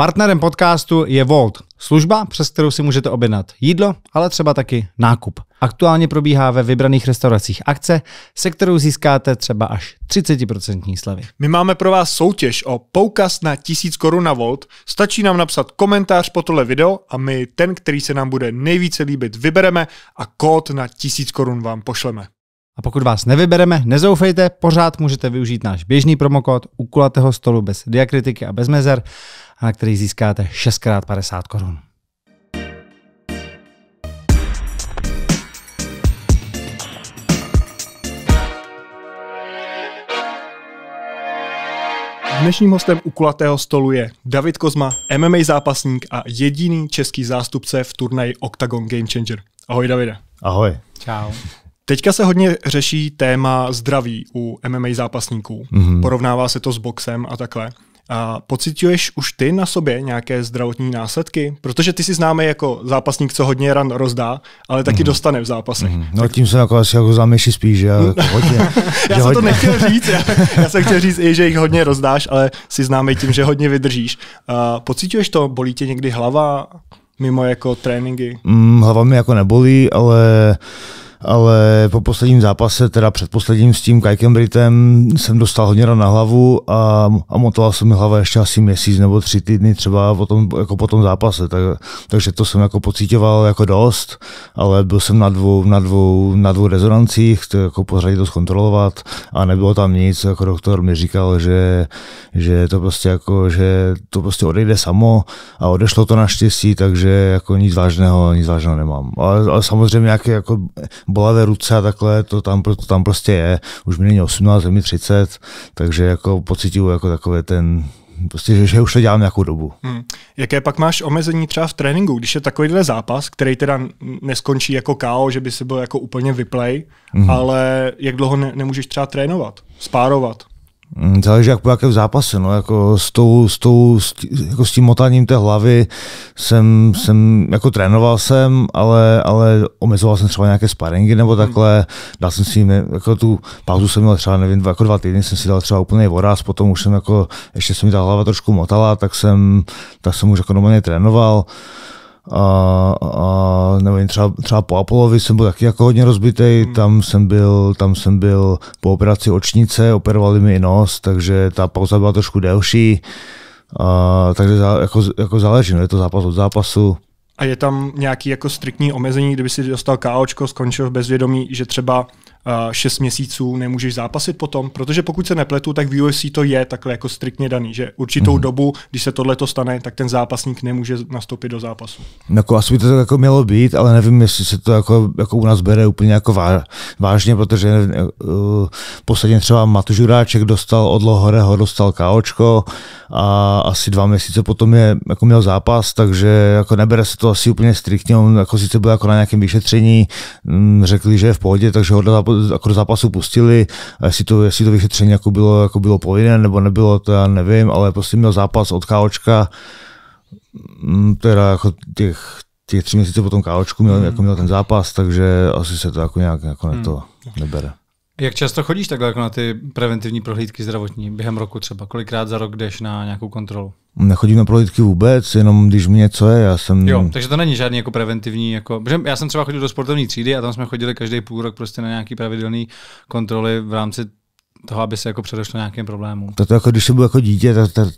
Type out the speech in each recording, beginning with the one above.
Partnerem podcastu je Volt, služba, přes kterou si můžete objednat jídlo, ale třeba taky nákup. Aktuálně probíhá ve vybraných restauracích akce, se kterou získáte třeba až 30% slevy. My máme pro vás soutěž o poukaz na 1000 korun na Volt. Stačí nám napsat komentář po tohle video a my ten, který se nám bude nejvíce líbit, vybereme a kód na 1000 korun vám pošleme. A pokud vás nevybereme, nezoufejte, pořád můžete využít náš běžný promokód u kulatého stolu bez diakritiky a bez mezer a na který získáte 6x50 korun. Dnešním hostem u kulatého stolu je David Kozma, MMA zápasník a jediný český zástupce v turnaji Octagon Game Changer. Ahoj Davide. Ahoj. Čau. Teďka se hodně řeší téma zdraví u MMA zápasníků. Mm-hmm. Porovnává se to s boxem a takhle. A pociťuješ už ty na sobě nějaké zdravotní následky? Protože ty si známe jako zápasník, co hodně ran rozdá, ale taky mm-hmm. dostane v zápasech. Mm-hmm. No tak... tím se jako asi jako zaměši spíš, že jako hodně. já že jsem hodně. to nechtěl říct, já, já jsem chtěl říct i, že jich hodně rozdáš, ale si známe tím, že hodně vydržíš. A pociťuješ to? Bolí tě někdy hlava mimo jako tréninky? Mm, hlava mi jako nebolí, ale ale po posledním zápase, teda předposledním s tím Kajkem Britem, jsem dostal hodně na hlavu a, a motoval se mi hlava ještě asi měsíc nebo tři týdny třeba po tom, jako po tom zápase, tak, takže to jsem jako pocítoval jako dost, ale byl jsem na dvou, na dvou, na dvou rezonancích, to jako pořadě to zkontrolovat a nebylo tam nic, jako doktor mi říkal, že, že to prostě jako, že to prostě odejde samo a odešlo to naštěstí, takže jako nic vážného, nic vážného nemám. Ale, ale samozřejmě nějaké jako bolavé ruce a takhle, to tam, to tam prostě je. Už mi není 18, mi 30, takže jako pocituju jako takové ten prostě, že, že už to dělám nějakou dobu. Hmm. Jaké pak máš omezení třeba v tréninku, když je takovýhle zápas, který teda neskončí jako KO, že by se byl jako úplně vyplay, hmm. ale jak dlouho ne, nemůžeš třeba trénovat, spárovat? Mm, záleží jak po jakém zápase, no, jako s, tou, s, tou, s, tí, jako s tím motáním té hlavy jsem, jsem jako trénoval jsem, ale, ale omezoval jsem třeba nějaké sparingy nebo takhle, dal jsem si, jako tu pauzu jsem měl třeba, nevím, dva, jako dva týdny jsem si dal třeba úplný voraz, potom už jsem jako, ještě se mi ta hlava trošku motala, tak jsem, tak jsem už jako normálně trénoval. Uh, a, a nevím, třeba, třeba po Apolovi jsem byl taky jako hodně rozbitý, mm. tam jsem byl, tam jsem byl po operaci očnice, operovali mi i nos, takže ta pauza byla trošku delší, a, takže zá, jako, jako záleží, no, je to zápas od zápasu. A je tam nějaký jako striktní omezení, kdyby si dostal KOčko, skončil v bezvědomí, že třeba 6 měsíců nemůžeš zápasit potom, protože pokud se nepletu, tak v UFC to je takhle jako striktně daný, že určitou mm. dobu, když se tohle to stane, tak ten zápasník nemůže nastoupit do zápasu. No, jako asi by to tak jako mělo být, ale nevím, jestli se to jako, jako u nás bere úplně jako vá, vážně, protože uh, posledně třeba Matuš Juráček dostal od Lohoreho, dostal KOčko a asi dva měsíce potom je, jako měl zápas, takže jako nebere se to asi úplně striktně, on jako sice byl jako na nějakém vyšetření, mm, řekli, že je v pohodě, takže ho jako do zápasu pustili, jestli to, jestli to vyšetření jako bylo, jako bylo povinné nebo nebylo, to já nevím, ale prostě měl zápas od KOčka, mm, teda jako těch, těch tři měsíce po tom KOčku měl, mm. jako měl ten zápas, takže asi se to jako nějak jako mm. to nebere. Jak často chodíš takhle jako na ty preventivní prohlídky zdravotní? Během roku třeba? Kolikrát za rok jdeš na nějakou kontrolu? Nechodím na prohlídky vůbec, jenom když mě něco je, já jsem... Jo, takže to není žádný jako preventivní, jako... já jsem třeba chodil do sportovní třídy a tam jsme chodili každý půl rok prostě na nějaký pravidelné kontroly v rámci toho, aby se jako předešlo nějakým problémům. To, to jako, když jsem byl jako dítě, tak, tak,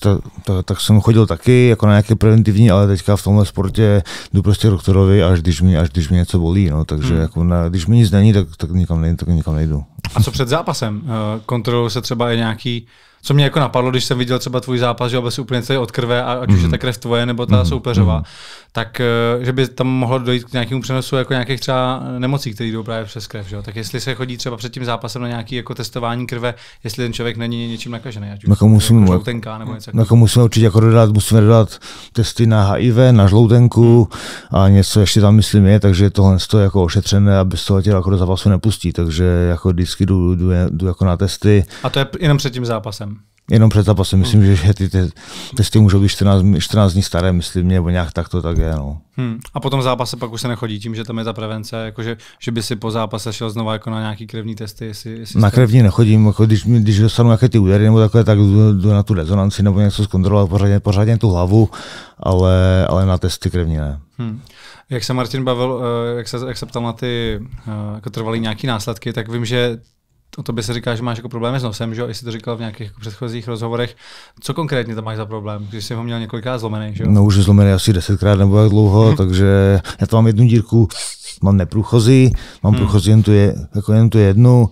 tak, tak, tak jsem chodil taky jako na nějaké preventivní, ale teďka v tomhle sportě jdu prostě doktorovi, až když mi, až když mi něco bolí, no, takže hmm. jako na, když mi nic není, tak, tak, nikam nejdu, tak nikam nejdu. A co před zápasem? Eh, kontroluje se třeba i nějaký co mě jako napadlo, když jsem viděl třeba tvůj zápas, že oba si úplně celý od krve, a ať mm. už je mhm. ta krev tvoje nebo ta mm. soupeřová, mm. tak eh, že by tam mohlo dojít k nějakému přenosu jako nějakých třeba nemocí, které jdou právě přes krev. Že? Tak jestli se chodí třeba před tím zápasem na nějaké jako testování krve, jestli ten člověk není něčím nakažený. Ať už na komu jako musíme, jako žloutenka, nebo něco na komu musíme určitě jako dodat, musíme dodat testy na HIV, na žloutenku hmm. a něco ještě tam myslím je, takže tohle je jako ošetřené, aby z toho těla jako do zápasu nepustí, takže jako vždycky jdu, jdu, jdu, jdu jako na testy. A to je jenom před tím zápasem? Jenom před zápasem, myslím, hmm. že ty, ty testy můžou být 14, 14 dní staré, myslím, nebo nějak tak to tak je. No. Hmm. A potom zápase pak už se nechodí tím, že tam je ta prevence, jakože, že by si po zápase šel znovu jako na nějaký krevní testy? Jestli, jestli na krevní nechodím, jako když, když dostanu nějaké ty údery nebo takové, tak jdu, jdu na tu rezonanci nebo něco zkontrolovat pořádně, pořádně tu hlavu, ale, ale na testy krevní ne. Hmm. Jak se Martin bavil, eh, jak se, jak se ptal na ty eh, jako trvalý nějaké následky, tak vím, že o tobě se říká, že máš jako problémy s nosem, že jo? Jsi to říkal v nějakých jako předchozích rozhovorech. Co konkrétně tam máš za problém? Když jsi ho měl několikrát zlomený, že jo? No už je zlomený asi desetkrát nebo jak dlouho, mhm. takže já tam mám jednu dírku, mám neprůchozí, mám hmm. průchozí jen tu, je, jako jen tu jednu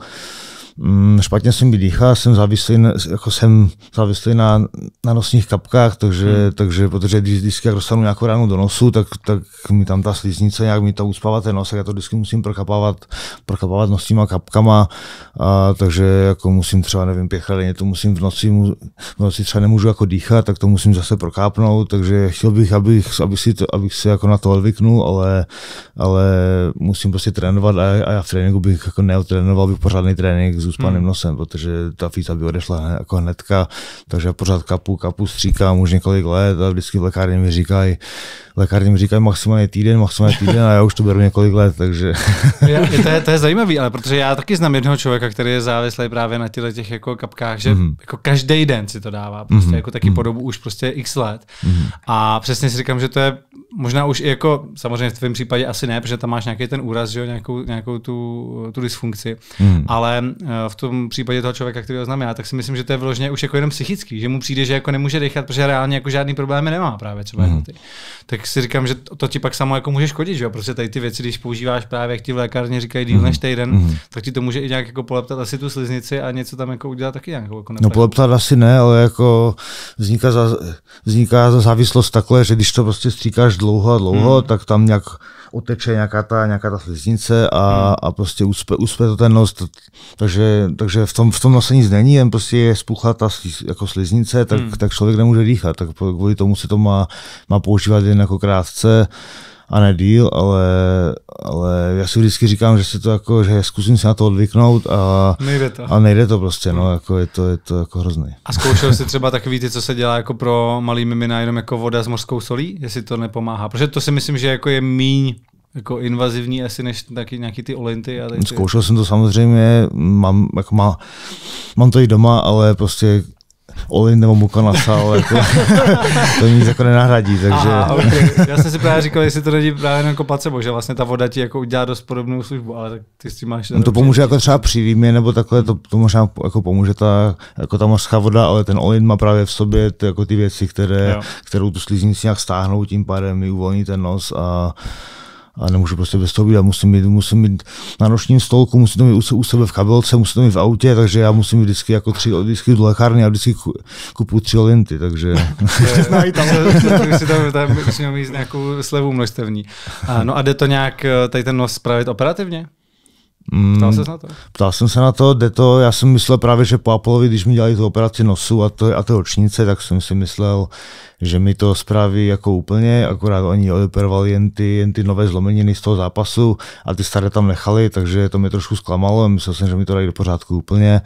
mm, špatně jsem mi dýchá, jsem závislý, jako jsem závislý na, na nosních kapkách, takže, hmm. takže protože když vždycky dostanu nějakou ránu do nosu, tak, tak mi tam ta sliznice nějak mi to uspává ten nos, já to vždycky musím prokapávat, prokapávat nosníma kapkama, a, takže jako musím třeba, nevím, pěchaleně, to musím v noci, v noci třeba nemůžu jako dýchat, tak to musím zase prokápnout, takže chtěl bych, abych, aby si to, abych se jako na to odvyknul, ale, ale musím prostě trénovat a, a já v tréninku bych jako neotrénoval bych pořádný trénink s panem hmm. nosem, protože ta fíza by odešla jako hnedka, takže pořád kapu, kapu stříkám už několik let a vždycky v lékárně mi říkají, lékárně mi říkají maximálně týden, maximálně týden a já už to beru několik let, takže... já, to, je, to je zajímavý, ale protože já taky znám jednoho člověka, který je závislý právě na těchto těch jako kapkách, že mm-hmm. jako každý den si to dává, prostě mm-hmm. jako taky mm-hmm. podobu už prostě x let mm-hmm. a přesně si říkám, že to je možná už i jako, samozřejmě v tvém případě asi ne, protože tam máš nějaký ten úraz, že jo, nějakou, nějakou tu, tu dysfunkci, hmm. ale eh, v tom případě toho člověka, který ho znám já, tak si myslím, že to je vložně už jako jenom psychický, že mu přijde, že jako nemůže dýchat, protože reálně jako žádný problémy nemá právě třeba hmm. ty. Tak si říkám, že to, to ti pak samo jako může škodit, že jo, prostě tady ty věci, když používáš právě, jak ti v lékárně říkají díl hmm. než týden, hmm. tak ti to může i nějak jako poleptat asi tu sliznici a něco tam jako udělat taky nějak. Jako no poleptat asi ne, ale jako vzniká, za, vzniká závislost takhle, že když to prostě stříkáš dlouho a dlouho, hmm. tak tam nějak oteče nějaká ta, nějaká ta sliznice a, hmm. a prostě uspe, uspe to ten nos. Takže, takže v tom, v tom nose nic není, jen prostě je spuchla ta sliz, jako sliznice, tak, hmm. tak člověk nemůže dýchat. Tak kvůli tomu se to má, má používat jen jako krátce a ne díl, ale, ale já si vždycky říkám, že se to jako, že zkusím se na to odvyknout a nejde to, a nejde to prostě, no, jako je to, je to jako hrozný. A zkoušel jsi třeba takový ty, co se dělá jako pro malý mimina, jenom jako voda s mořskou solí, jestli to nepomáhá, protože to si myslím, že jako je míň jako invazivní asi než taky nějaký ty olinty. A ty... Zkoušel jsem to samozřejmě, mám, jako má, mám to i doma, ale prostě Olin nebo Muka Nasal, jako, to nic jako nenahradí. Takže... Aha, okay. Já jsem si právě říkal, jestli to není právě kopat sebo, že vlastně ta voda ti jako udělá dost podobnou službu, ale tak ty s tím máš... No to pomůže jako třeba při výmě, nebo takhle, to, to možná jako pomůže ta, jako ta mořská voda, ale ten olin má právě v sobě ty, jako ty věci, které, jo. kterou tu sliznici nějak stáhnou, tím pádem mi uvolní ten nos a a nemůžu prostě bez toho být. Já musím mít, musím mít na nočním stolku, musím to mít u, sebe v kabelce, musím to mít v autě, takže já musím mít vždycky jako tři, vždycky do lékárny a vždycky kupu tři linty, takže... Znají tam. si tam, mít nějakou slevu množstevní. no a jde to nějak tady ten nos spravit operativně? Ptal mm, se na to? Ptal jsem se na to, jde to, já jsem myslel právě, že po Apollovi, když mi dělali tu operaci nosu a, to, a to očnice, tak jsem si myslel, že mi to spraví jako úplně, akorát oni odoperovali jen ty, jen ty nové zlomeniny z toho zápasu a ty staré tam nechali, takže to mě trošku zklamalo, myslel jsem, že mi to dají do pořádku úplně,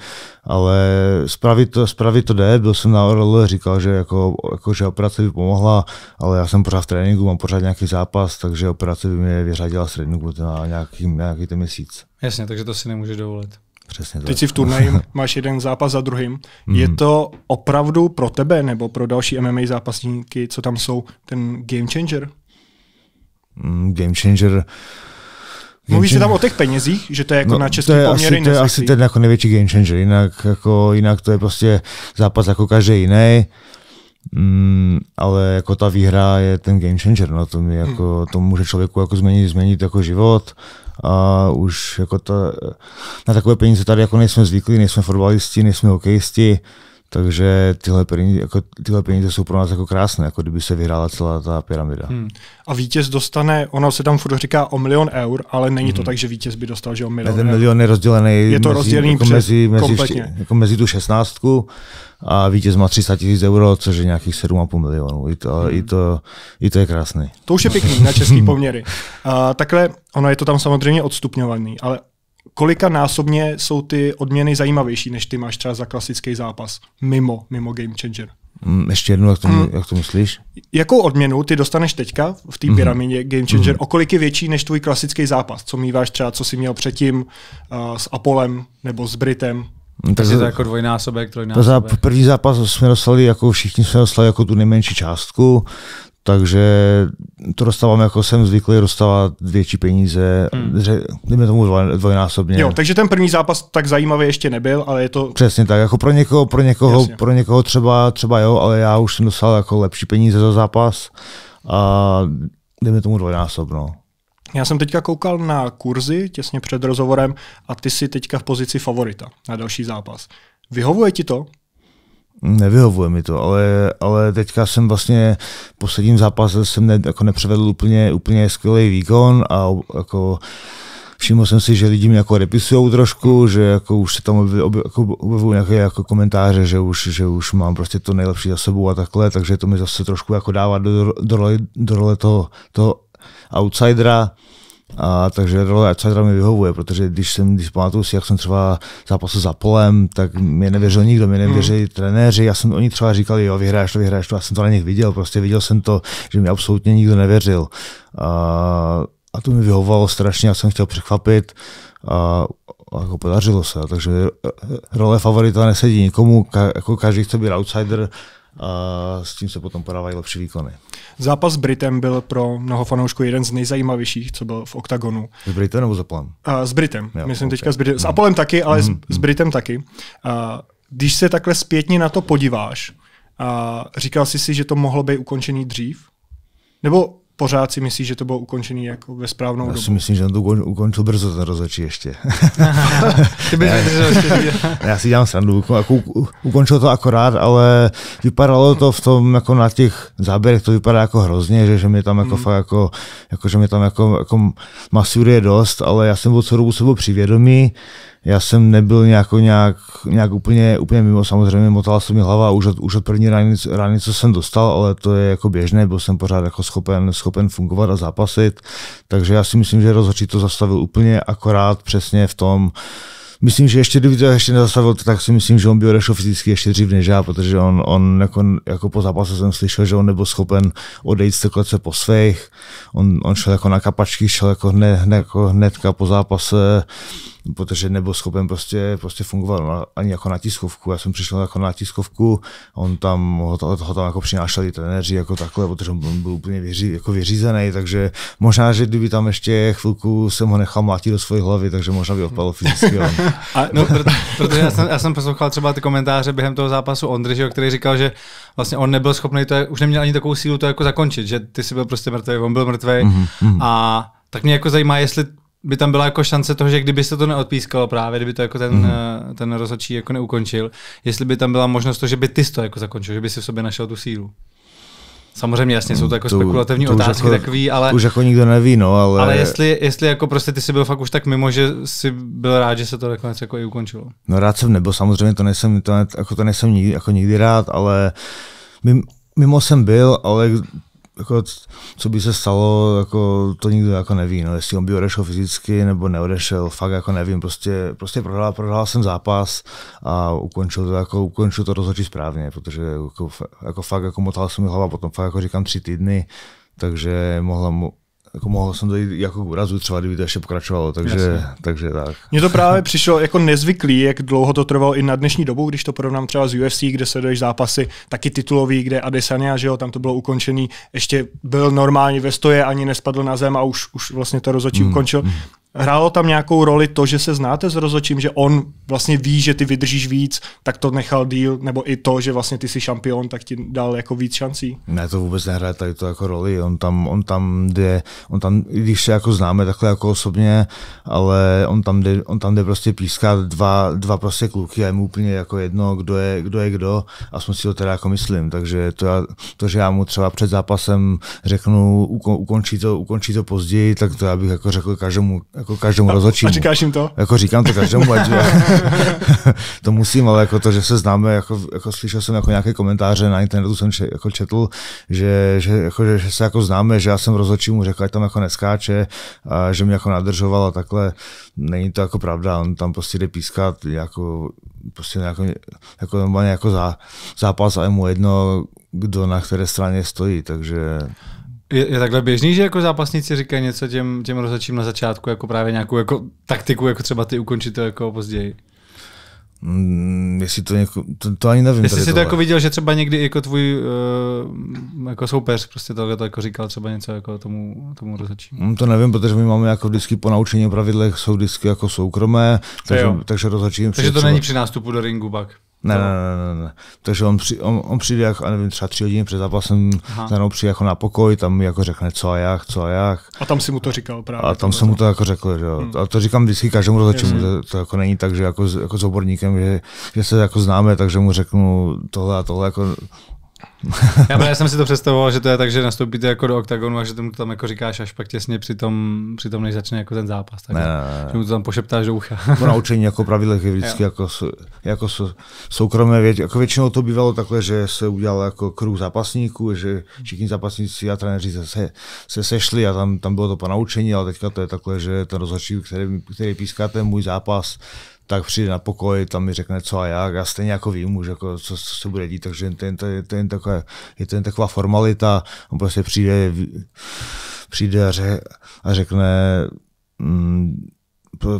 ale spravit to, spravit to jde, byl jsem na a říkal, že, jako, jako, že operace by pomohla, ale já jsem pořád v tréninku, mám pořád nějaký zápas, takže operace by mě vyřadila z tréninku na nějaký, nějaký ten měsíc. Jasně, takže to si nemůže dovolit. Přesně tak. Teď si v turnaji máš jeden zápas za druhým. Mm. Je to opravdu pro tebe nebo pro další MMA zápasníky, co tam jsou, ten game changer? Mm, game changer. Game Mluví se tam o těch penězích, že to je jako no, na české poměry asi, To je asi ten jako největší game changer, jinak, jako, jinak to je prostě zápas jako každý jiný. Mm, ale jako ta výhra je ten game changer, no to, mi jako, hmm. to může člověku jako změnit, změnit jako život a už jako to, na takové peníze tady jako nejsme zvyklí, nejsme fotbalisti, nejsme hokejisti, takže tyhle peníze, jako, tyhle peníze jsou pro nás jako krásné, jako kdyby se vyhrála celá ta pyramida. Hmm. A vítěz dostane, ono se tam furt říká o milion eur, ale není hmm. to mhm. tak, že vítěz by dostal, že o milion. Ne, ten milion je rozdělený. Je to rozdělený mezi, jako přes, mezi, mezi, kompletně. mezi, jako mezi tu šestnáctku a vítěz má 300 tisíc euro, což je nějakých 7,5 milionů. I to, hmm. i, to, I to je krásný. To už je pěkný na český poměry. Uh, takhle, ono je to tam samozřejmě odstupňovaný, ale kolika násobně jsou ty odměny zajímavější, než ty máš třeba za klasický zápas mimo, mimo Game Changer? Mm, ještě jednou, jak to, mm. jak to myslíš? Jakou odměnu ty dostaneš teďka v té mhm. pyramidě Game Changer? Mm. O kolik je větší než tvůj klasický zápas? Co míváš třeba, co jsi měl předtím uh, s Apolem nebo s Britem? No, tak je to jako dvojnásobek, trojnásobek. Za první zápas jsme dostali, jako všichni jsme dostali jako tu nejmenší částku, takže to dostávám, jako jsem zvyklý dostávat větší peníze, hmm. dejme tomu dvojnásobně. Jo, takže ten první zápas tak zajímavý ještě nebyl, ale je to... Přesně tak, jako pro někoho, pro někoho, Jasně. pro někoho třeba, třeba jo, ale já už jsem dostal jako lepší peníze za zápas a dejme tomu dvojnásobno. Já jsem teďka koukal na kurzy těsně před rozhovorem a ty jsi teďka v pozici favorita na další zápas. Vyhovuje ti to? nevyhovuje mi to, ale, ale teďka jsem vlastně v posledním zápase jsem ne, jako nepřevedl úplně, úplně skvělý výkon a jako všiml jsem si, že lidi mě jako repisují trošku, že jako už se tam jako objevují jako, nějaké jako komentáře, že už, že už mám prostě to nejlepší za sebou a takhle, takže to mi zase trošku jako dává do, do, do, do role toho, toho outsidera, a, takže role outsider mi vyhovuje, protože když jsem, když pamatuju si, jak jsem třeba zápasil za polem, tak mě nevěřil nikdo, mě nevěřili hmm. trenéři, já jsem, oni třeba říkali, jo, vyhráš to, vyhráš to, já jsem to na nich viděl, prostě viděl jsem to, že mi absolutně nikdo nevěřil. A, a to mi vyhovovalo strašně, já jsem chtěl překvapit a, a jako podařilo se, takže eh, role favorita nesedí nikomu, ka, jako každý chce být outsider, a s tím se potom podávají lepší výkony. Zápas s Britem byl pro mnoho fanoušků jeden z nejzajímavějších, co byl v OKTAGONu. S Britem nebo s Apolem? A, s Britem, Já, myslím okay. teďka s Britem. S Apolem mhm. taky, ale mm-hmm. s, mhm, s mhm. Britem taky. A, když se takhle zpětně na to podíváš, a, říkal jsi si, že to mohlo být ukončený dřív? Nebo pořád si myslíš, že to bylo ukončené jako ve správnou Já dobu? Já si myslím, že to ukončil brzo ten rozhodčí ještě. Ty bys já, já si dělám srandu, jako, jako ukončil to akorát, ale vypadalo to v tom, jako na těch záběrech, to vypadá jako hrozně, že, že mi tam jako, mm. fakt jako, jako, že mě tam jako, jako masíruje dost, ale já jsem byl co dobu sebou přivědomý, já jsem nebyl nějak, nějak úplně, úplně mimo, samozřejmě motala se mi hlava už od, už od první rány, rány, co jsem dostal, ale to je jako běžné, byl jsem pořád jako schopen, schopen fungovat a zápasit, takže já si myslím, že rozhodčí to zastavil úplně akorát přesně v tom, Myslím, že ještě kdyby to ještě nezastavil, tak si myslím, že on by odešel fyzicky ještě dřív než já, protože on, on jako, jako po zápase jsem slyšel, že on nebyl schopen odejít z té po svých. On, on šel jako na kapačky, šel jako hned, jako hnedka po zápase protože nebyl schopen prostě, prostě fungovat no, ani jako na tiskovku. Já jsem přišel jako na tiskovku, on tam, ho, ho tam jako přinášeli trenéři jako takhle, protože on byl úplně věří, jako vyřízený, takže možná, že kdyby tam ještě chvilku jsem ho nechal mlátit do své hlavy, takže možná by odpadl fyzicky. A, no, proto, protože já jsem, já jsem poslouchal třeba ty komentáře během toho zápasu Ondry, že, který říkal, že vlastně on nebyl schopný to, už neměl ani takovou sílu to jako zakončit, že ty jsi byl prostě mrtvý, on byl mrtvý mm-hmm. Mhm. a tak mě jako zajímá, jestli by tam byla jako šance toho, že kdyby se to neodpískalo právě, kdyby to jako ten, mm ten rozhodčí jako neukončil, jestli by tam byla možnost to, že by ty to jako zakončil, že by si v sobě našel tu sílu. Samozřejmě, jasně, jsou to jako spekulativní to otázky jako, takový, ale... Už jako nikdo neví, no, ale... Ale jestli, jestli jako prostě ty jsi byl fakt už tak mimo, že jsi byl rád, že se to nakonec jako i ukončilo. No rád jsem nebyl, samozřejmě to nejsem, to, ne, jako to nejsem nikdy, jako nikdy rád, ale mimo jsem byl, ale jako, co by se stalo, jako, to nikdo jako neví, no, jestli on by odešel fyzicky nebo neodešel, fakt jako nevím, prostě, prostě prohrál, prohrál jsem zápas a ukončil to, jako, ukončil to rozhodčí správně, protože jako, jako fakt jako motal jsem mi hlava, potom fakt jako říkám tři týdny, takže mohla mu, jako mohl jsem jít jako k úrazu, třeba kdyby to ještě pokračovalo, takže, takže tak. Mně to právě přišlo jako nezvyklý, jak dlouho to trvalo i na dnešní dobu, když to porovnám třeba z UFC, kde se dojíš zápasy taky titulový, kde Adesanya, že jo, tam to bylo ukončený, ještě byl normálně ve stoje, ani nespadl na zem a už, už vlastně to rozhodčí mm. ukončil. Hmm. Hrálo tam nějakou roli to, že se znáte s rozočím, že on vlastně ví, že ty vydržíš víc, tak to nechal díl, nebo i to, že vlastně ty jsi šampion, tak ti dal jako víc šancí? Ne, to vůbec nehraje tady to jako roli, on tam, on tam jde, on tam, i když se jako známe takhle jako osobně, ale on tam jde, on tam jde prostě pískat dva, dva prostě kluky a je mu úplně jako jedno, kdo je, kdo je kdo, jsme si to teda jako myslím, takže to, já, to že já mu třeba před zápasem řeknu, ukončí to, ukončí to později, tak to já bych jako řekl každému jako každému a, rozhodčímu. A říkáš jim to? Jako říkám to každému, ať to musím, ale jako to, že se známe, jako, jako slyšel jsem jako nějaké komentáře na internetu, jsem če, jako četl, že, že, jako, že, že, se jako známe, že já jsem rozhodčímu řekl, ať tam jako neskáče, a že mě jako nadržoval a takhle. Není to jako pravda, on tam prostě jde pískat jako, prostě nějakou, jako, jako, jako zá, zápas a je mu jedno, kdo na které straně stojí, takže... Je, je takhle běžný, že jako zápasníci říkají něco těm, těm rozhodčím na začátku, jako právě nějakou jako taktiku, jako třeba ty ukončit to jako později? Mm, jestli to, něko, to, to ani nevím. Jestli jsi tohle. to jako viděl, že třeba někdy jako tvůj uh, jako soupeř prostě tohle to jako říkal třeba něco jako tomu, tomu rozhodčímu. Mm, to nevím, protože my máme jako vždycky po naučení pravidlech jsou vždycky jako soukromé, takže, takže rozhodčím. Takže to třeba... není při nástupu do ringu pak. Ne, ne, ne, ne, ne. Takže on, při, on, on přijde, jak, nevím, třeba tři hodiny před zápasem, za mnou přijde jako na pokoj, tam mi jako řekne, co a jak, co a jak. A tam si mu to říkal právě. A tam jsem mu to jako řekl, že jo. Hmm. A to říkám vždycky každému rozhodčímu, to, to jako není tak, že jako, jako s oborníkem, že, že se jako známe, takže mu řeknu tohle a tohle, jako já, já jsem si to představoval, že to je tak, že nastoupíte jako do oktagonu a že tomu to tam jako říkáš až pak těsně při tom, při tom než začne jako ten zápas. Tak ne, ne, ne. Že mu to tam pošeptáš do ucha. Po naučení jako pravidlech je vždycky jako, jako soukromé věci. Jako většinou to bývalo takhle, že se udělal jako kruh zápasníků, že všichni zápasníci a trenéři se, se sešli a tam, tam bylo to po naučení, ale teďka to je takhle, že ten rozhodčí, který, který píská ten můj zápas, tak přijde na pokoj, tam mi řekne co a jak, já stejně jako vím už, jako, co, co se bude dít, takže to je, to je, to je, taková, je to jen taková formalita, on prostě přijde, přijde a, řekne, a řekne, mm,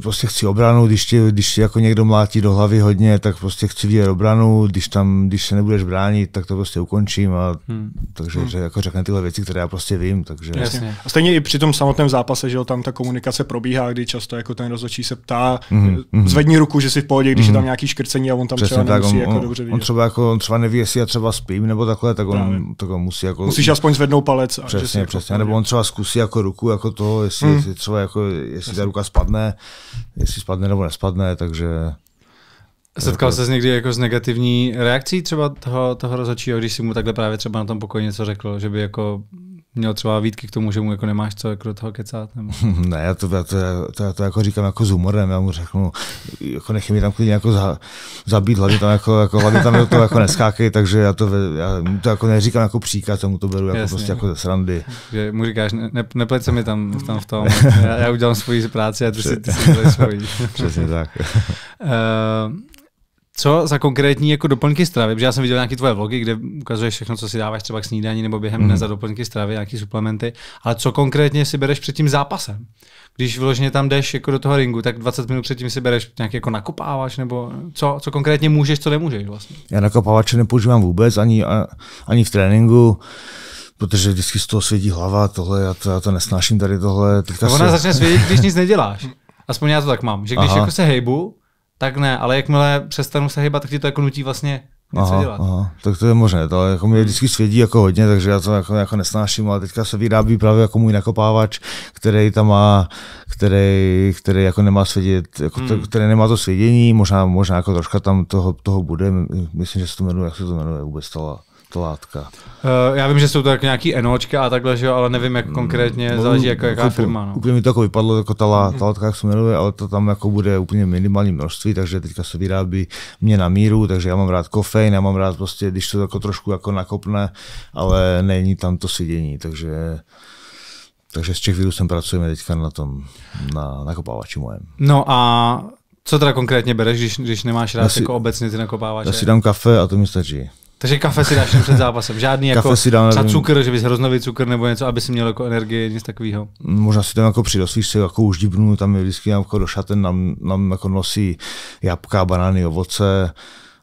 prostě chci obranu, když ti, když ti jako někdo mlátí do hlavy hodně, tak prostě chci vidět obranu, když tam, když se nebudeš bránit, tak to prostě ukončím a hmm. takže hmm. Že jako řekne tyhle věci, které já prostě vím, takže. Jasně. A stejně i při tom samotném zápase, že jo, tam ta komunikace probíhá, kdy často jako ten rozhodčí se ptá, mm-hmm. zvedni ruku, že si v pohodě, když mm-hmm. je tam mhm. nějaký škrcení a on tam Přesně třeba tak, nemusí on, jako on, dobře vidět. On třeba, jako, on třeba neví, jestli já třeba spím nebo takhle, tak on, tak on musí jako... Musíš aspoň zvednout palec. A přesně, že přesně, jako nebo on třeba zkusí jako ruku, jako to, jestli, hmm. jestli třeba jako, jestli ta ruka spadne, jestli spadne nebo nespadne, takže... Setkal jako... se někdy jako s negativní reakcí třeba toho, toho rozhodčího, když si mu takhle právě třeba na tom pokoji něco řekl, že by jako měl třeba výtky k tomu, že mu jako nemáš co jako do toho kecát? Nebo? Ne, já to, to, to, to, to, jako říkám jako s humorem, já mu řeknu, jako nech mi tam klidně jako za, zabít, hlavně tam jako, jako hlavně tam do toho jako neskákej, takže já to, já mu to jako neříkám jako příkaz, tomu to beru jako Jasně. prostě jako ze srandy. Že mu říkáš, ne, nepleť se mi tam, tam v tom, já, já udělám svoji práci a ty si, ty si svoji. Přesně tak. uh, co za konkrétní jako doplňky stravy? Protože já jsem viděl nějaké tvoje vlogy, kde ukazuješ všechno, co si dáváš třeba k snídani nebo během mm. dne mhm. za doplňky stravy, nějaké suplementy, ale co konkrétně si bereš před tím zápasem? Když vložně tam jdeš jako do toho ringu, tak 20 minut předtím si bereš nějaký jako nakopáváš, nebo co, co konkrétně můžeš, co nemůžeš vlastně? Já nakopávače nepoužívám vůbec ani, ani v tréninku protože vždycky z toho svědí hlava, tohle, já to, já to nesnáším tady tohle. Teďka no ona se... začne svědět, když nic neděláš. Aspoň já to tak mám, že když Aha. jako se hejbu, tak ne, ale jakmile přestanu se hýbat, tak ti to jako nutí vlastně něco aha, dělat. Aha, tak to je možné, to jako mě hmm. vždycky svědí jako hodně, takže já to jako, jako nesnáším, ale teďka se vyrábí právě jako můj nakopávač, který tam má, který, který jako nemá svědět, jako hmm. to, který nemá to svědění, možná, možná jako troška tam toho, toho bude, myslím, že se to jmenuje, jak se to jmenuje vůbec toho látka? Uh, já vím, že jsou to tak nějaký enočka a takhle, že jo, ale nevím, jak mm, konkrétně, no, záleží jako, no, jaká kupu, firma. No. Úplně mi to jako vypadlo, jako ta, mm. ta látka, jak se jmenuje, ale to tam jako bude úplně minimální množství, takže teďka se vyrábí mě na míru, takže já mám rád kofein, já mám rád prostě, když to jako trošku jako nakopne, ale není tam to sedění, takže... Takže s Czech virusem pracujeme teďka na tom, na nakopávači mojem. No a co teda konkrétně bereš, když, když nemáš rád si, jako obecně ty nakopávače? Já si dám kafe a to mi stačí. Takže kafe si dáš před zápasem. Žádný kafe jako si dám, třeba cukr, že bys hroznový cukr nebo něco, aby si měl jako energie nic takového. Možná si tam jako přidosvíš se jako už dibnu, tam je vždycky jako do šaten, nám, nám jako nosí jabka, banány, ovoce.